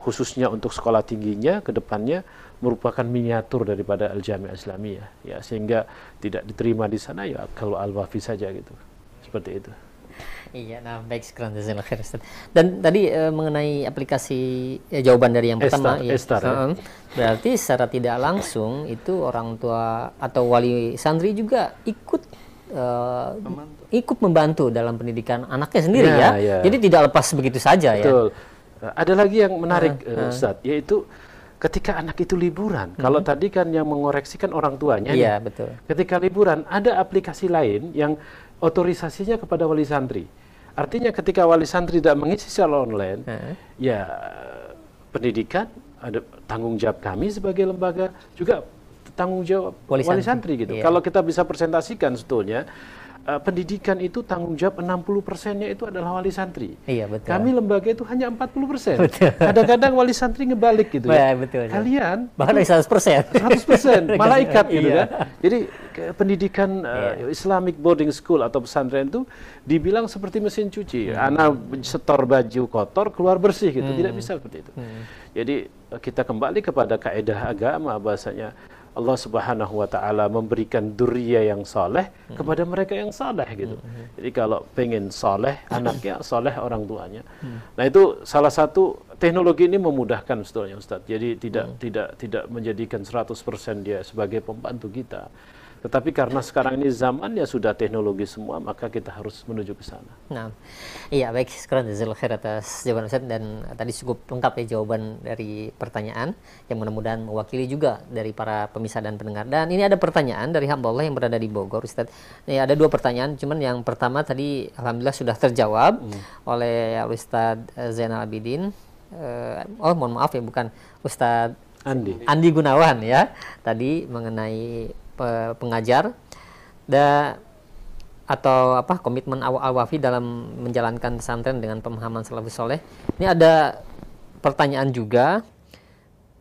Speaker 2: khususnya untuk sekolah tingginya ke depannya merupakan miniatur daripada Al-Jami' Islamiyah ya sehingga tidak diterima di sana ya kalau Al-Wafi saja gitu. Seperti itu.
Speaker 1: Iya, nah baik sekali Dan tadi e, mengenai aplikasi ya, jawaban dari yang pertama Estar, ya. Estar, so, ya. Berarti secara tidak langsung itu orang tua atau wali santri juga ikut e, ikut membantu dalam
Speaker 2: pendidikan anaknya sendiri ya. ya. ya. Jadi tidak lepas begitu saja ya. Betul. ya. Eh, ada lagi yang menarik uh, eh, uh, eh, Ustadz, yaitu ketika anak itu liburan. Hmm. Kalau tadi kan yang mengoreksikan orang tuanya. Iya, nih. betul. Ketika liburan ada aplikasi lain yang otorisasinya kepada wali santri. Artinya ketika wali santri tidak mengisi secara online, ya pendidikan ada tanggung jawab kami sebagai lembaga juga tanggung jawab wali, wali santri. gitu. Yeah. Kalau kita bisa presentasikan sebetulnya uh, pendidikan itu tanggung jawab 60 persennya itu adalah wali santri. Iya betul. Kami lembaga itu hanya 40 persen. Kadang-kadang wali santri ngebalik gitu ya. Iya, betul. Kalian bahkan 100 persen. 100 persen malaikat gitu iya. kan. Jadi ke, pendidikan uh, iya. Islamic boarding school atau pesantren itu dibilang seperti mesin cuci. Hmm. Anak setor baju kotor keluar bersih gitu. Hmm. Tidak bisa seperti itu. Hmm. Jadi eh, kita kembali kepada kaedah agama bahasanya Allah Subhanahu wa taala memberikan duria yang saleh hmm. kepada mereka yang saleh gitu. Hmm, hmm. Jadi kalau pengen saleh hmm. anaknya saleh orang tuanya. Hmm. Nah, itu salah satu teknologi ini memudahkan sebetulnya Ustaz. Jadi tidak hmm. tidak tidak menjadikan 100% dia sebagai pembantu kita. Tetapi karena sekarang ini zamannya sudah teknologi semua, maka kita harus menuju ke sana.
Speaker 1: Nah, iya baik. Sekarang jazil khair atas jawaban Ustaz dan tadi cukup lengkap ya jawaban dari pertanyaan yang mudah-mudahan mewakili juga dari para pemirsa dan pendengar. Dan ini ada pertanyaan dari hamba Allah yang berada di Bogor, Ustaz. Ini ada dua pertanyaan, cuman yang pertama tadi alhamdulillah sudah terjawab hmm. oleh Ustaz Zainal Abidin. Eh, oh, mohon maaf ya bukan Ustaz Andi. Andi Gunawan ya tadi mengenai pengajar da, atau apa komitmen awafi dalam menjalankan pesantren dengan pemahaman salafus soleh ini ada pertanyaan juga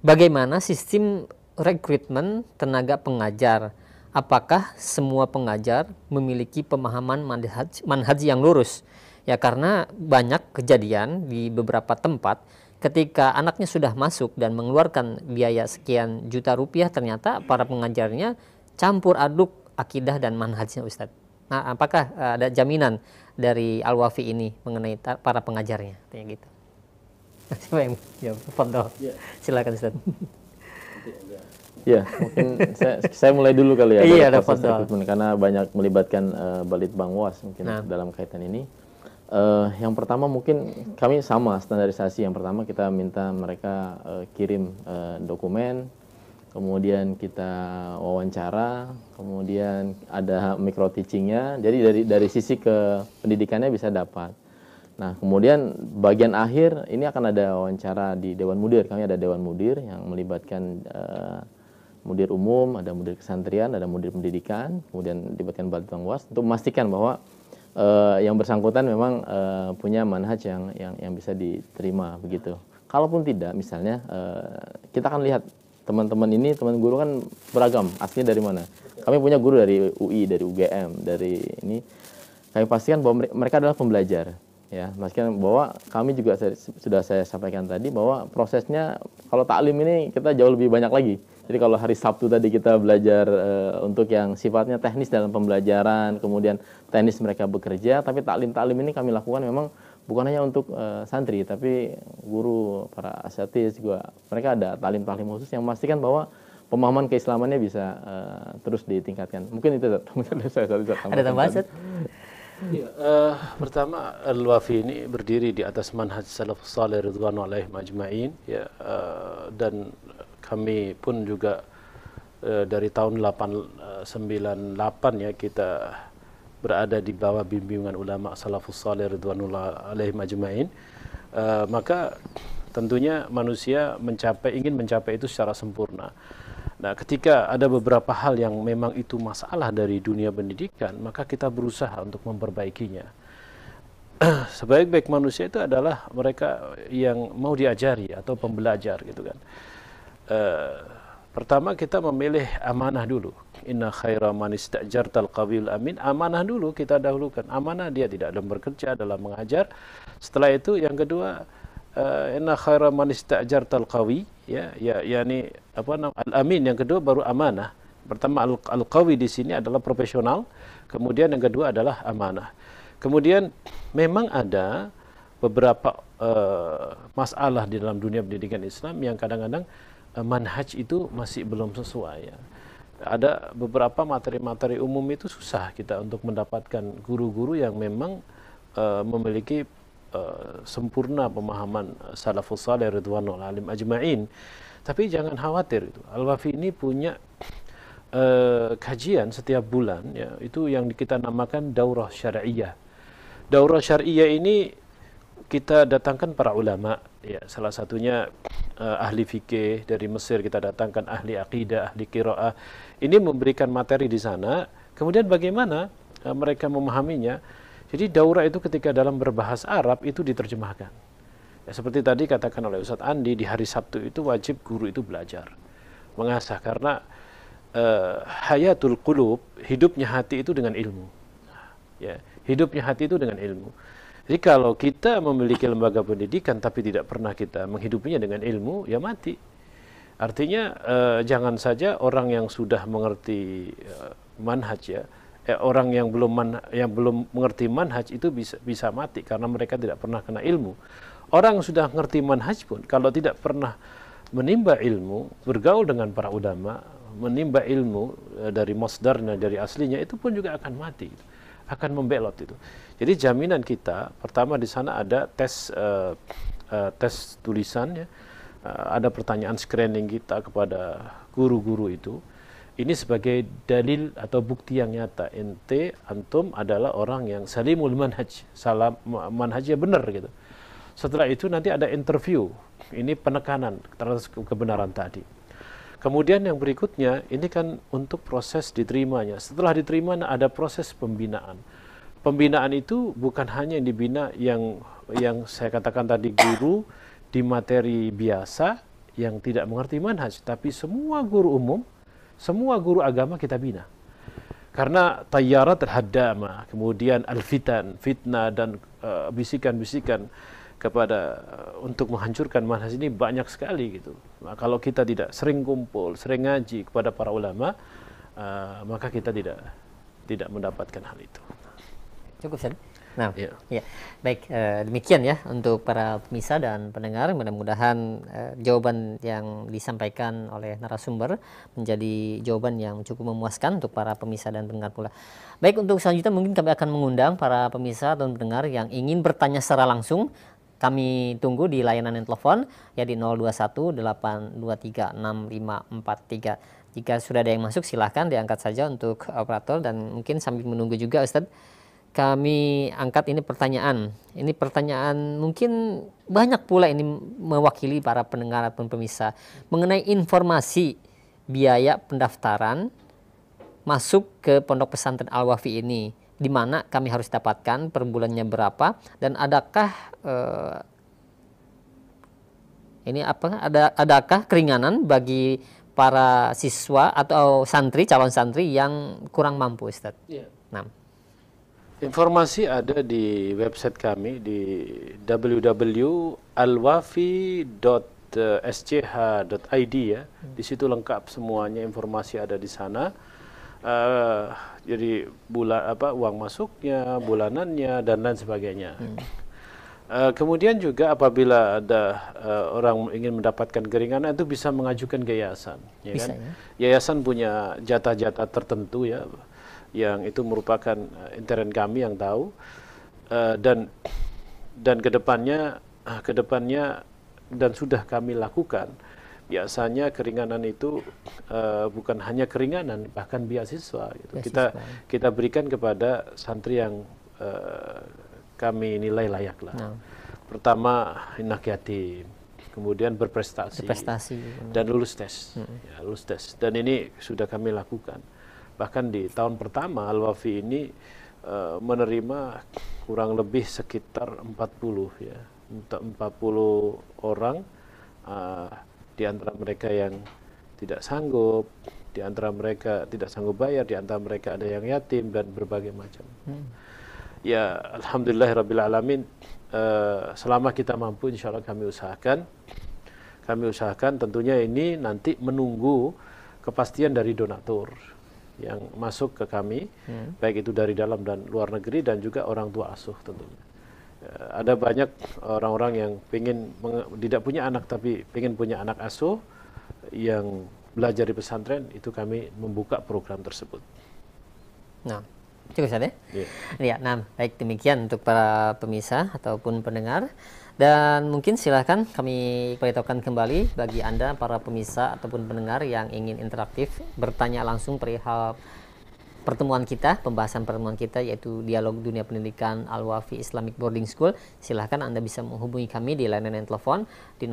Speaker 1: bagaimana sistem rekrutmen tenaga pengajar apakah semua pengajar memiliki pemahaman manhaj, manhaj yang lurus ya karena banyak kejadian di beberapa tempat ketika anaknya sudah masuk dan mengeluarkan biaya sekian juta rupiah ternyata para pengajarnya campur aduk akidah dan manhajnya Ustadz. Nah, apakah eh, ada jaminan dari Al-Wafi ini mengenai para pengajarnya? Tanya gitu. Siapa yang jawab? Ya, ya. Pondok? Silakan Ustaz.
Speaker 4: Ya. mungkin saya, saya mulai dulu kali ya. Iya, ada rekrutmen karena banyak melibatkan uh, eh, Balit Bang Was mungkin nah. dalam kaitan ini. Uh, yang pertama mungkin kami sama standarisasi. Yang pertama kita minta mereka uh, kirim uh, dokumen, kemudian kita wawancara, kemudian ada micro teachingnya. Jadi dari dari sisi ke pendidikannya bisa dapat. Nah, kemudian bagian akhir ini akan ada wawancara di Dewan Mudir. Kami ada Dewan Mudir yang melibatkan uh, mudir umum, ada mudir kesantrian, ada mudir pendidikan, kemudian dibatkan Balitbang Was untuk memastikan bahwa uh, yang bersangkutan memang uh, punya manhaj yang, yang yang bisa diterima begitu. Kalaupun tidak, misalnya uh, kita akan lihat teman-teman ini teman guru kan beragam aslinya dari mana kami punya guru dari UI dari UGM dari ini kami pastikan bahwa mereka adalah pembelajar ya pastikan bahwa kami juga sudah saya sampaikan tadi bahwa prosesnya kalau taklim ini kita jauh lebih banyak lagi jadi kalau hari Sabtu tadi kita belajar e, untuk yang sifatnya teknis dalam pembelajaran kemudian teknis mereka bekerja tapi taklim taklim ini kami lakukan memang bukan hanya untuk uh, santri tapi guru para asyatis juga mereka ada talim-talim khusus yang memastikan bahwa pemahaman keislamannya bisa uh, terus ditingkatkan mungkin itu saya ada tambahan
Speaker 2: Ya, uh, pertama Al-Wafi ini berdiri di atas manhaj salaf salih ridwan oleh majma'in ya uh, dan kami pun juga uh, dari tahun 898 uh, ya kita berada di bawah bimbingan ulama salafus salih ridwanullah alaihim ajmain uh, eh, maka tentunya manusia mencapai ingin mencapai itu secara sempurna. Nah, ketika ada beberapa hal yang memang itu masalah dari dunia pendidikan, maka kita berusaha untuk memperbaikinya. Sebaik-baik manusia itu adalah mereka yang mau diajari atau pembelajar gitu kan. Uh, Pertama kita memilih amanah dulu. Inna khaira man istajartal qabil amin. Amanah dulu kita dahulukan. Amanah dia tidak dalam bekerja, dalam mengajar. Setelah itu yang kedua eh, inna khaira man istajartal qawi ya ya yakni apa al amin yang kedua baru amanah. Pertama al, al qawi di sini adalah profesional, kemudian yang kedua adalah amanah. Kemudian memang ada beberapa uh, masalah di dalam dunia pendidikan Islam yang kadang-kadang Eh, manhaj itu masih belum sesuai ya. Ada beberapa materi-materi umum itu susah kita untuk mendapatkan guru-guru yang memang uh, memiliki uh, sempurna pemahaman salafus saleh ridwanul alim ajmain. Tapi jangan khawatir itu. Al-Wafi ini punya uh, kajian setiap bulan ya, itu yang kita namakan daurah syariah. Daurah syariah ini kita datangkan para ulama ya salah satunya uh, ahli fikih dari Mesir kita datangkan ahli akidah ahli kiroah ini memberikan materi di sana kemudian bagaimana uh, mereka memahaminya jadi daurah itu ketika dalam berbahasa Arab itu diterjemahkan ya, seperti tadi katakan oleh Ustadz Andi di hari Sabtu itu wajib guru itu belajar mengasah karena uh, hayatul qulub hidupnya hati itu dengan ilmu ya hidupnya hati itu dengan ilmu jadi kalau kita memiliki lembaga pendidikan tapi tidak pernah kita menghidupinya dengan ilmu, ya mati. Artinya eh, jangan saja orang yang sudah mengerti eh, manhaj ya, eh, orang yang belum man, yang belum mengerti manhaj itu bisa bisa mati karena mereka tidak pernah kena ilmu. Orang yang sudah mengerti manhaj pun kalau tidak pernah menimba ilmu, bergaul dengan para ulama, menimba ilmu eh, dari masdarnya dari aslinya itu pun juga akan mati akan membelot itu. Jadi jaminan kita pertama di sana ada tes uh, uh, tes tulisan ya. Uh, ada pertanyaan screening kita kepada guru-guru itu. Ini sebagai dalil atau bukti yang nyata ente antum adalah orang yang salimul manhaj, salam manhajnya benar gitu. Setelah itu nanti ada interview. Ini penekanan terhadap kebenaran tadi. Kemudian yang berikutnya, ini kan untuk proses diterimanya. Setelah diterima nah, ada proses pembinaan. Pembinaan itu bukan hanya yang dibina yang yang saya katakan tadi guru di materi biasa yang tidak mengerti manhaj, tapi semua guru umum, semua guru agama kita bina. Karena tayarat terhadama, kemudian alfitan, fitnah dan eh, bisikan-bisikan. Uh, bisikan -bisikan kepada eh, untuk menghancurkan manhaj ini banyak sekali gitu. Nah, kalau kita tidak sering kumpul, sering ngaji kepada para ulama, uh, maka kita tidak tidak mendapatkan hal itu. Cukup sen. Nah, ya.
Speaker 1: ya. Baik, uh, demikian ya untuk para pemirsa dan pendengar. Mudah-mudahan uh, jawaban yang disampaikan oleh narasumber menjadi jawaban yang cukup memuaskan untuk para pemirsa dan pendengar pula. Baik, untuk selanjutnya mungkin kami akan mengundang para pemirsa dan pendengar yang ingin bertanya secara langsung kami tunggu di layanan yang telepon ya di 021 823 6543. Jika sudah ada yang masuk silahkan diangkat saja untuk operator dan mungkin sambil menunggu juga Ustadz kami angkat ini pertanyaan. Ini pertanyaan mungkin banyak pula ini mewakili para pendengar ataupun pemirsa mengenai informasi biaya pendaftaran masuk ke pondok pesantren Al-Wafi ini di mana kami harus dapatkan per bulannya berapa dan adakah eh, ini apa ada adakah keringanan bagi para siswa atau santri calon santri yang kurang mampu Ustaz?
Speaker 2: Iya. Nah. Informasi ada di website kami di www.alwafi.sch.id eh, ya. Hmm. Di situ lengkap semuanya informasi ada di sana. Uh, jadi bulan apa uang masuknya, bulanannya dan lain sebagainya. Hmm. Uh, kemudian juga apabila ada uh, orang ingin mendapatkan keringanan itu bisa mengajukan yayasan, ya kan? bisa, kan? Ya? Yayasan punya jatah-jatah tertentu ya, yang itu merupakan uh, intern kami yang tahu uh, dan dan kedepannya kedepannya dan sudah kami lakukan biasanya keringanan itu uh, bukan hanya keringanan bahkan beasiswa gitu. Kita kita berikan kepada santri yang uh, kami nilai layak lah. Nah. Pertama inak yatim, kemudian berprestasi, berprestasi dan lulus tes. Hmm. Ya, lulus tes. Dan ini sudah kami lakukan. Bahkan di tahun pertama Al-Wafi ini uh, menerima kurang lebih sekitar 40 ya. 40 orang uh, di antara mereka yang tidak sanggup, di antara mereka tidak sanggup bayar, di antara mereka ada yang yatim dan berbagai macam. Hmm. Ya, rabbil alamin uh, selama kita mampu insya Allah kami usahakan. Kami usahakan tentunya ini nanti menunggu kepastian dari donatur yang masuk ke kami, hmm. baik itu dari dalam dan luar negeri dan juga orang tua asuh tentunya. Eh, ada banyak orang-orang yang pengen tidak punya anak tapi pengen punya anak asuh yang belajar di pesantren itu kami membuka program tersebut.
Speaker 1: Nah, cukup saja. Ya. ya, nah baik demikian untuk para pemirsa ataupun pendengar dan mungkin silahkan kami perintahkan kembali bagi anda para pemirsa ataupun pendengar yang ingin interaktif bertanya langsung perihal pertemuan kita, pembahasan pertemuan kita yaitu dialog dunia pendidikan Al-Wafi Islamic Boarding School. Silahkan Anda bisa menghubungi kami di layanan telepon di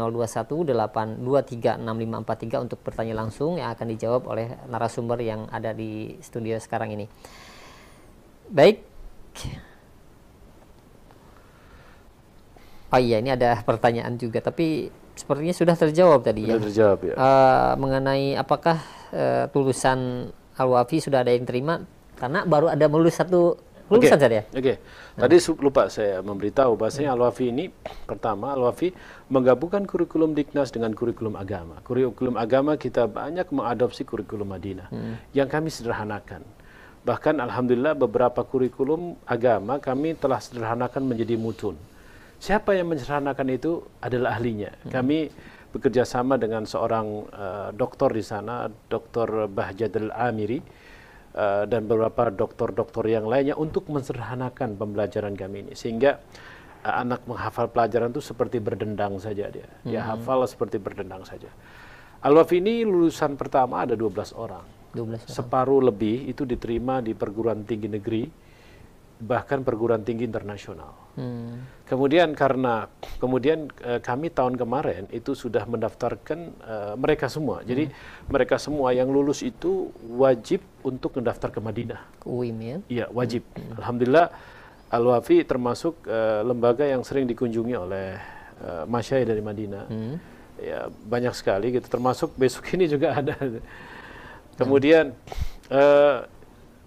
Speaker 1: 0218236543 untuk bertanya langsung yang akan dijawab oleh narasumber yang ada di studio sekarang ini. Baik. Oh iya, ini ada pertanyaan juga, tapi sepertinya sudah terjawab
Speaker 2: tadi ya. sudah ya. Terjawab ya.
Speaker 1: Uh, mengenai apakah uh, tulisan Al-Wafi sudah ada yang terima karena baru ada melulus satu lulusan okay. saja.
Speaker 2: Oke. Okay. Tadi nah. lupa saya memberitahu bahasanya Al-Wafi ini pertama Al-Wafi menggabungkan kurikulum Diknas dengan kurikulum agama. Kurikulum agama kita banyak mengadopsi kurikulum Madinah hmm. yang kami sederhanakan. Bahkan alhamdulillah beberapa kurikulum agama kami telah sederhanakan menjadi mutun. Siapa yang menyederhanakan itu adalah ahlinya. Hmm. Kami bekerja sama dengan seorang uh, eh, dokter di sana, Dr. Bahjad amiri uh, dan beberapa dokter-dokter yang lainnya untuk mensederhanakan pembelajaran kami ini sehingga uh, anak menghafal pelajaran itu seperti berdendang saja dia. Dia hmm. hafal seperti berdendang saja. al ini lulusan pertama ada 12 orang. 12 orang. Separuh lebih itu diterima di perguruan tinggi negeri bahkan perguruan tinggi internasional. Hmm. Kemudian karena kemudian eh, kami tahun kemarin itu sudah mendaftarkan eh, mereka semua. Jadi hmm. mereka semua yang lulus itu wajib untuk mendaftar ke Madinah. UIN ya? Iya wajib. Hmm. hmm. Alhamdulillah Al-Wafi termasuk eh, lembaga yang sering dikunjungi oleh masyarakat masyai dari Madinah. Hmm. Ya banyak sekali gitu. Termasuk besok ini juga ada. Hmm. Kemudian hmm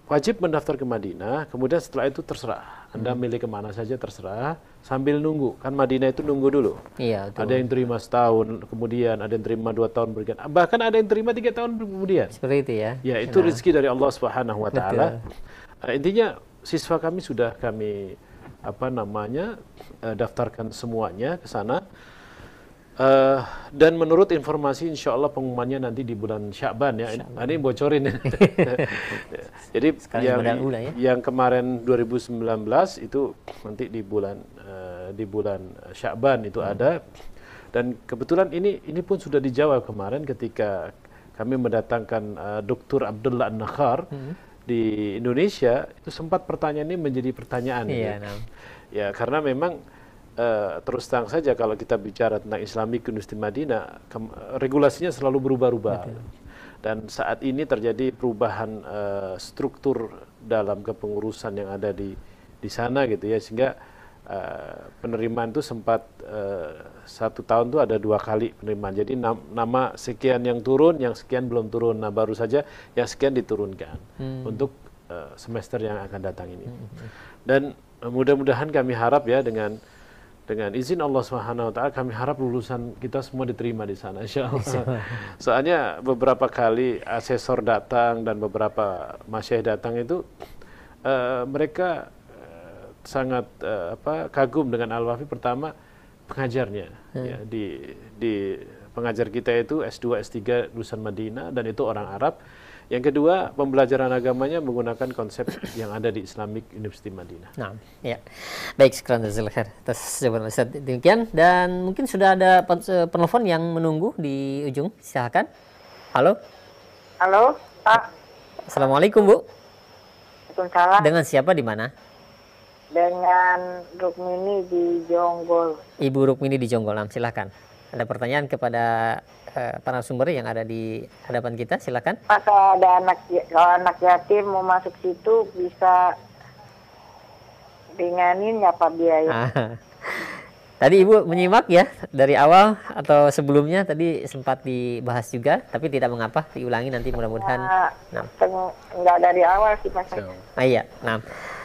Speaker 2: wajib mendaftar ke Madinah, kemudian setelah itu terserah. Anda hmm. milih kemana saja terserah, sambil nunggu. Kan Madinah itu nunggu dulu.
Speaker 1: Iya, itu. Ada yang
Speaker 2: terima setahun kemudian, ada yang terima dua tahun berikan. Bahkan ada yang terima tiga tahun kemudian. Seperti itu ya. Ya, itu nah. rezeki dari Allah Subhanahu wa taala. Eh, intinya siswa kami sudah kami apa namanya eh, daftarkan semuanya ke sana. Uh, dan menurut informasi insya Allah pengumumannya nanti di bulan Syakban ya. Syakban. Ini bocorin Jadi yang, ya. yang kemarin 2019 itu nanti di bulan uh, di bulan Syakban itu hmm. ada. Dan kebetulan ini ini pun sudah dijawab kemarin ketika kami mendatangkan uh, eh, Dr. Abdullah nakhar hmm. di Indonesia itu sempat pertanyaan ini menjadi pertanyaan. Iya, ya. Nah. ya karena memang Eh, terus terang saja kalau kita bicara tentang Islamic University Madinah, eh, regulasinya selalu berubah-ubah. Dan saat ini terjadi perubahan uh, struktur dalam kepengurusan yang ada di di sana gitu ya, sehingga uh, penerimaan itu sempat uh, satu tahun tuh ada dua kali penerimaan. Jadi nam nama sekian yang turun, yang sekian belum turun. Nah baru saja yang sekian diturunkan hmm. untuk uh, semester yang akan datang ini. Hmm. hmm, hmm. Dan uh, mudah-mudahan kami harap ya dengan dengan izin Allah Subhanahu wa taala kami harap lulusan kita semua diterima di sana insyaallah. Soalnya beberapa kali asesor datang dan beberapa masyaikh datang itu uh, mereka uh, sangat uh, apa kagum dengan Al-Wafi pertama pengajarnya hmm. ya, di di pengajar kita itu S2 S3 lulusan Madinah dan itu orang Arab yang kedua, pembelajaran agamanya menggunakan konsep yang ada di Islamic University Madinah. Nah, ya. Baik, sekarang
Speaker 1: khair demikian dan mungkin sudah ada eh, penelpon yang menunggu di ujung. Silakan. Halo. Halo, Pak. Assalamualaikum, Bu. Waalaikumsalam. Dengan siapa di mana? Dengan Rukmini di Jonggol. Ibu Rukmini di Jonggol. Nah, silakan. Ada pertanyaan kepada Eh, para sumber yang ada di hadapan kita silakan Pak kalau ada anak ya, kalau anak yatim mau masuk situ bisa ringanin ya Pak biaya ah. Tadi Ibu menyimak ya dari awal atau sebelumnya tadi sempat dibahas juga, tapi tidak mengapa diulangi nanti mudah-mudahan. Ah, nah, Enggak dari awal sih Mas. Ah, iya, nah.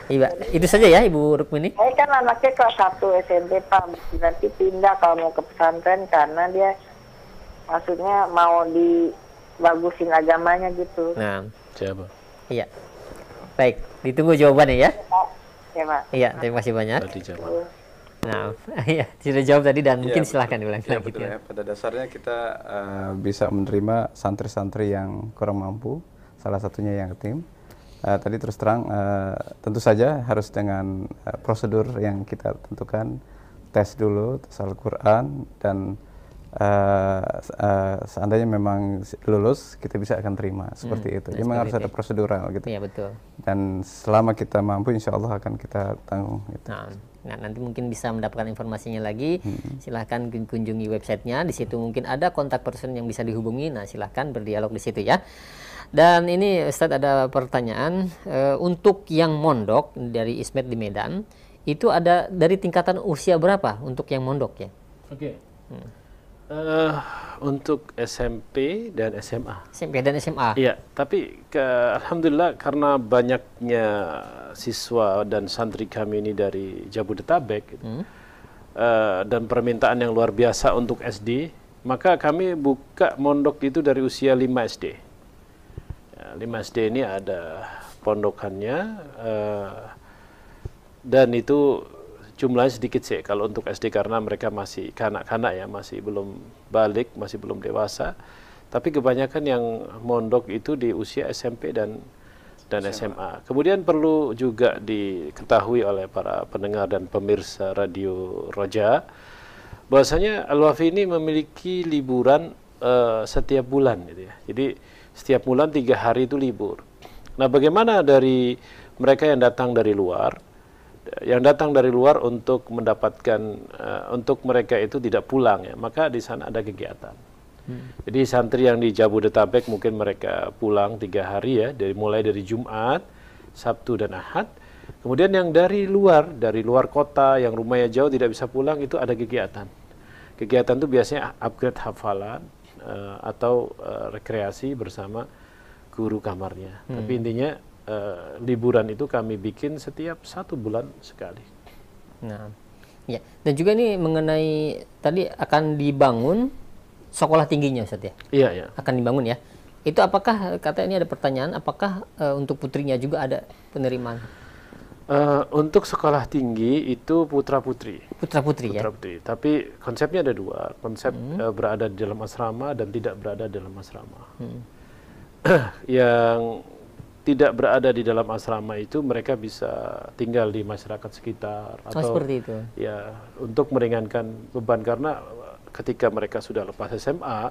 Speaker 1: iba itu saja ya Ibu Rukmini. Saya kan anaknya kelas 1 SMP Pak, nanti pindah kalau mau ke pesantren karena dia maksudnya mau dibagusin agamanya gitu
Speaker 4: nah coba
Speaker 1: iya baik ditunggu jawabannya ya ya iya terima kasih banyak Nah, iya sudah jawab tadi dan iya, iya, ya, mungkin silahkan diulang ya, lagi. ya. Pada dasarnya kita
Speaker 3: uh, bisa menerima santri-santri yang kurang mampu, salah satunya yang tim. Uh, tadi terus terang, uh, tentu saja harus dengan uh, prosedur yang kita tentukan, tes dulu, tes Al-Quran, dan uh, uh, seandainya memang lulus kita bisa akan terima hmm, seperti hmm, itu. Jadi memang harus ada prosedural gitu. Iya betul. Dan selama kita mampu insya Allah akan kita tanggung. Gitu.
Speaker 1: Nah, nah nanti mungkin bisa mendapatkan informasinya lagi. Hmm. Silahkan kunjungi websitenya. Di situ mungkin ada kontak person yang bisa dihubungi. Nah silahkan berdialog di situ ya. Dan ini Ustaz ada pertanyaan e, untuk yang mondok dari Ismet di Medan itu ada dari tingkatan usia berapa untuk yang mondok ya?
Speaker 2: Oke. Okay. Hmm. Uh, untuk SMP dan SMA. SMP dan SMA. Iya, tapi ke, alhamdulillah karena banyaknya siswa dan santri kami ini dari Jabodetabek gitu. hmm. uh, dan permintaan yang luar biasa untuk SD, maka kami buka mondok itu dari usia 5 SD. Ya, 5 SD ini ada pondokannya uh, dan itu jumlahnya sedikit sih kalau untuk SD karena mereka masih kanak-kanak ya, masih belum balik, masih belum dewasa. Tapi kebanyakan yang mondok itu di usia SMP dan dan SMA. Kemudian perlu juga diketahui oleh para pendengar dan pemirsa Radio Roja bahwasanya Al-Wafi ini memiliki liburan uh, setiap bulan gitu ya. Jadi setiap bulan tiga hari itu libur. Nah, bagaimana dari mereka yang datang dari luar yang datang dari luar untuk mendapatkan uh, untuk mereka itu tidak pulang ya maka di sana ada kegiatan hmm. jadi santri yang di Jabodetabek mungkin mereka pulang tiga hari ya dari mulai dari Jumat Sabtu dan Ahad kemudian yang dari luar dari luar kota yang rumahnya jauh tidak bisa pulang itu ada kegiatan kegiatan itu biasanya upgrade hafalan uh, atau uh, rekreasi bersama guru kamarnya hmm. tapi intinya Eh, liburan itu kami bikin setiap satu bulan sekali.
Speaker 4: Nah,
Speaker 1: ya. Dan juga ini mengenai tadi akan dibangun sekolah tingginya Ustaz ya? Iya, iya. Akan dibangun ya. Itu apakah kata ini ada pertanyaan apakah uh, untuk putrinya juga ada penerimaan?
Speaker 2: Uh, untuk sekolah tinggi itu putra putri. Putra putri putra ya. Putra putri. Tapi konsepnya ada dua, konsep hmm. uh, berada di dalam asrama dan tidak berada di dalam asrama. Hmm. yang tidak berada di dalam asrama itu mereka bisa tinggal di masyarakat sekitar oh, atau seperti itu. ya untuk meringankan beban karena eh, ketika mereka sudah lepas SMA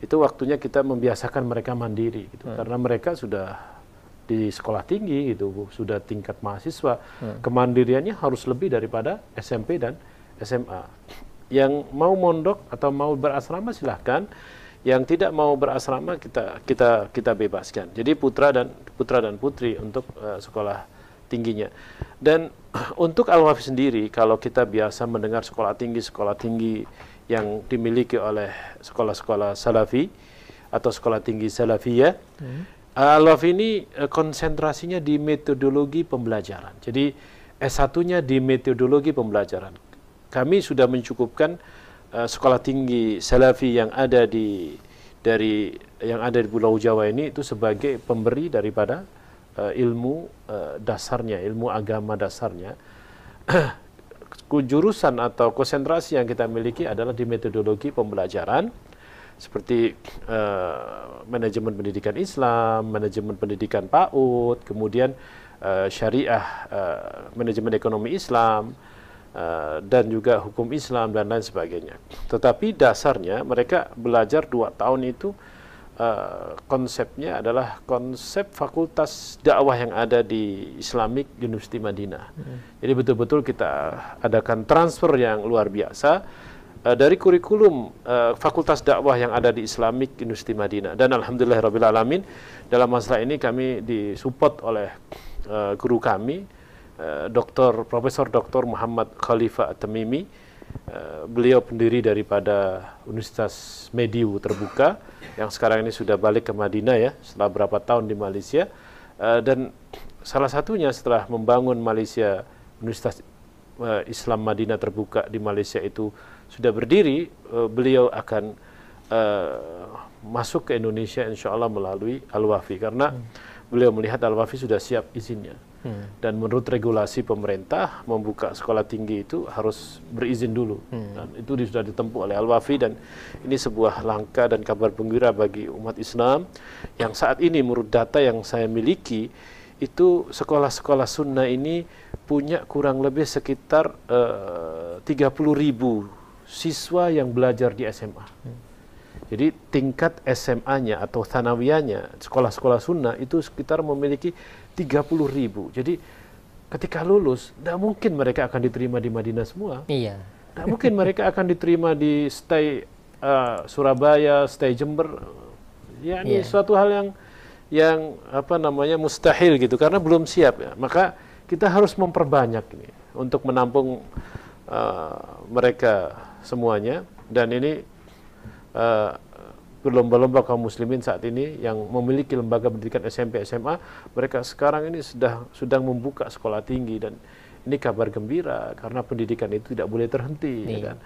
Speaker 2: itu waktunya kita membiasakan mereka mandiri gitu hmm. karena mereka sudah di sekolah tinggi gitu sudah tingkat mahasiswa hmm. kemandiriannya harus lebih daripada SMP dan SMA yang mau mondok atau mau berasrama silahkan yang tidak mau berasrama kita kita kita bebaskan. Jadi putra dan putra dan putri untuk uh, sekolah tingginya. Dan untuk Al-Wafi sendiri kalau kita biasa mendengar sekolah tinggi sekolah tinggi yang dimiliki oleh sekolah-sekolah salafi atau sekolah tinggi salafiyah hmm. Al-Wafi ini uh, konsentrasinya di metodologi pembelajaran. Jadi S1-nya di metodologi pembelajaran. Kami sudah mencukupkan Eh, sekolah tinggi salafi yang ada di dari yang ada di Pulau Jawa ini itu sebagai pemberi daripada uh, ilmu uh, dasarnya, ilmu agama dasarnya. Jurusan atau konsentrasi yang kita miliki adalah di metodologi pembelajaran seperti uh, manajemen pendidikan Islam, manajemen pendidikan PAUD, kemudian uh, syariah uh, manajemen ekonomi Islam, Eh, dan juga hukum Islam dan lain sebagainya. Tetapi dasarnya mereka belajar dua tahun itu eh, konsepnya adalah konsep fakultas dakwah yang ada di Islamic University Madinah. Hmm. Jadi betul-betul kita adakan transfer yang luar biasa eh, dari kurikulum fakultas dakwah yang ada di Islamic University Madinah. Dan alhamdulillah Rabbil alamin dalam masalah ini kami disupport oleh guru kami Eh, Dr. Profesor Dr. Muhammad Khalifa Temimi, tamimi eh, Beliau pendiri daripada Universitas Mediu Terbuka yang sekarang ini sudah balik ke Madinah ya setelah berapa tahun di Malaysia eh, dan salah satunya setelah membangun Malaysia Universitas Islam Madinah Terbuka di Malaysia itu sudah berdiri beliau akan masuk ke Indonesia insya Allah melalui Al-Wafi karena hmm. beliau melihat Al-Wafi sudah siap izinnya hmm. dan menurut regulasi pemerintah membuka sekolah tinggi itu harus berizin dulu hmm. dan itu sudah ditempuh oleh Al-Wafi dan ini sebuah langkah dan kabar gembira bagi umat Islam yang saat ini menurut data yang saya miliki itu sekolah-sekolah sunnah ini punya kurang lebih sekitar eh, uh, 30 ribu siswa yang belajar di SMA. Hmm. Jadi tingkat SMA-nya atau tanawiyahnya sekolah-sekolah sunnah itu sekitar memiliki 30 ribu. Jadi ketika lulus, tidak mungkin mereka akan diterima di Madinah semua. Iya. Tidak mungkin mereka akan diterima di stay uh, Surabaya, stay Jember. Ya, ini yeah. suatu hal yang yang apa namanya mustahil gitu karena belum siap ya. Maka kita harus memperbanyak ini untuk menampung uh, mereka semuanya dan ini eh, berlomba-lomba kaum muslimin saat ini yang memiliki lembaga pendidikan SMP SMA mereka sekarang ini sudah sedang membuka sekolah tinggi dan ini kabar gembira karena pendidikan itu tidak boleh terhenti ya iya. kan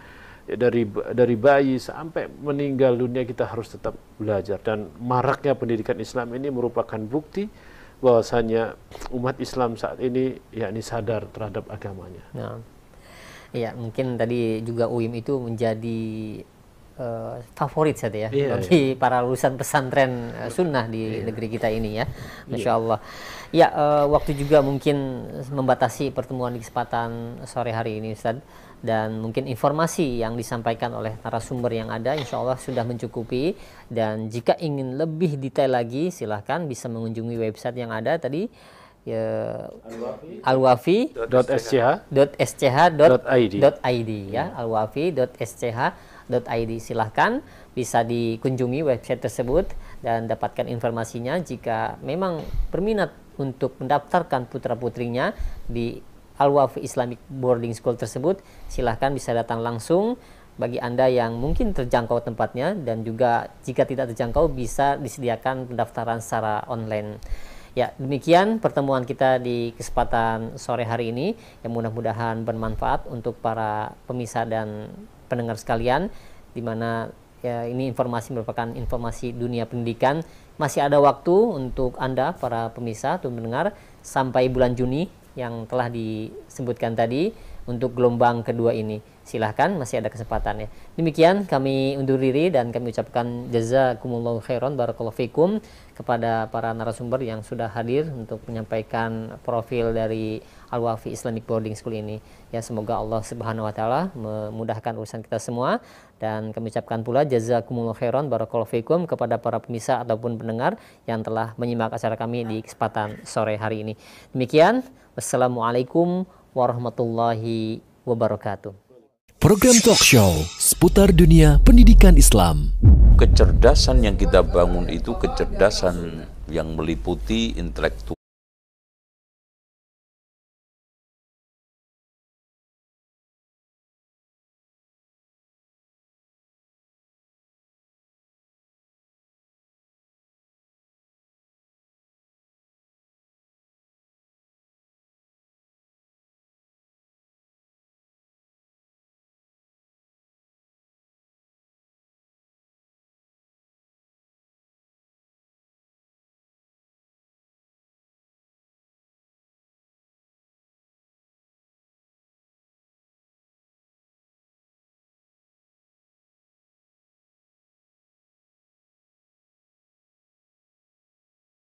Speaker 2: ya, dari dari bayi sampai meninggal dunia kita harus tetap belajar dan maraknya pendidikan Islam ini merupakan bukti bahwasanya umat Islam saat ini yakni sadar terhadap agamanya. Nah.
Speaker 1: Ya, mungkin tadi juga UIM itu menjadi uh, favorit saja ya yeah, bagi yeah. para lulusan pesantren uh, sunnah di yeah. negeri kita ini ya, iya. masya yeah. Allah. Ya uh, waktu juga mungkin membatasi pertemuan di kesempatan sore hari ini Ustaz dan mungkin informasi yang disampaikan oleh narasumber yang ada insya Allah sudah mencukupi dan jika ingin lebih detail lagi silahkan bisa mengunjungi website yang ada tadi ya alwafi.sch.sch.id ya alwafi.sch .id. Silahkan bisa dikunjungi website tersebut dan dapatkan informasinya jika memang berminat untuk mendaftarkan putra-putrinya di Al-Waf Islamic Boarding School tersebut. Silahkan bisa datang langsung bagi Anda yang mungkin terjangkau tempatnya dan juga jika tidak terjangkau bisa disediakan pendaftaran secara online. Ya, demikian pertemuan kita di kesempatan sore hari ini yang mudah-mudahan bermanfaat untuk para pemirsa dan pendengar sekalian, di mana ya, ini informasi merupakan informasi dunia pendidikan. Masih ada waktu untuk Anda, para pemirsa, untuk mendengar sampai bulan Juni yang telah disebutkan tadi untuk gelombang kedua ini silahkan masih ada kesempatan ya Demikian kami undur diri dan kami ucapkan jazakumullahu khairan barakallahu fikum kepada para narasumber yang sudah hadir untuk menyampaikan profil dari Al-Wafi Islamic Boarding School ini. Ya semoga Allah Subhanahu wa taala memudahkan urusan kita semua dan kami ucapkan pula jazakumullahu khairan barakallahu fikum kepada para pemirsa ataupun pendengar yang telah menyimak acara kami di kesempatan sore hari ini. Demikian wassalamualaikum warahmatullahi wabarakatuh.
Speaker 2: Program talk show seputar dunia pendidikan Islam. Kecerdasan yang kita bangun itu kecerdasan yang meliputi intelektual.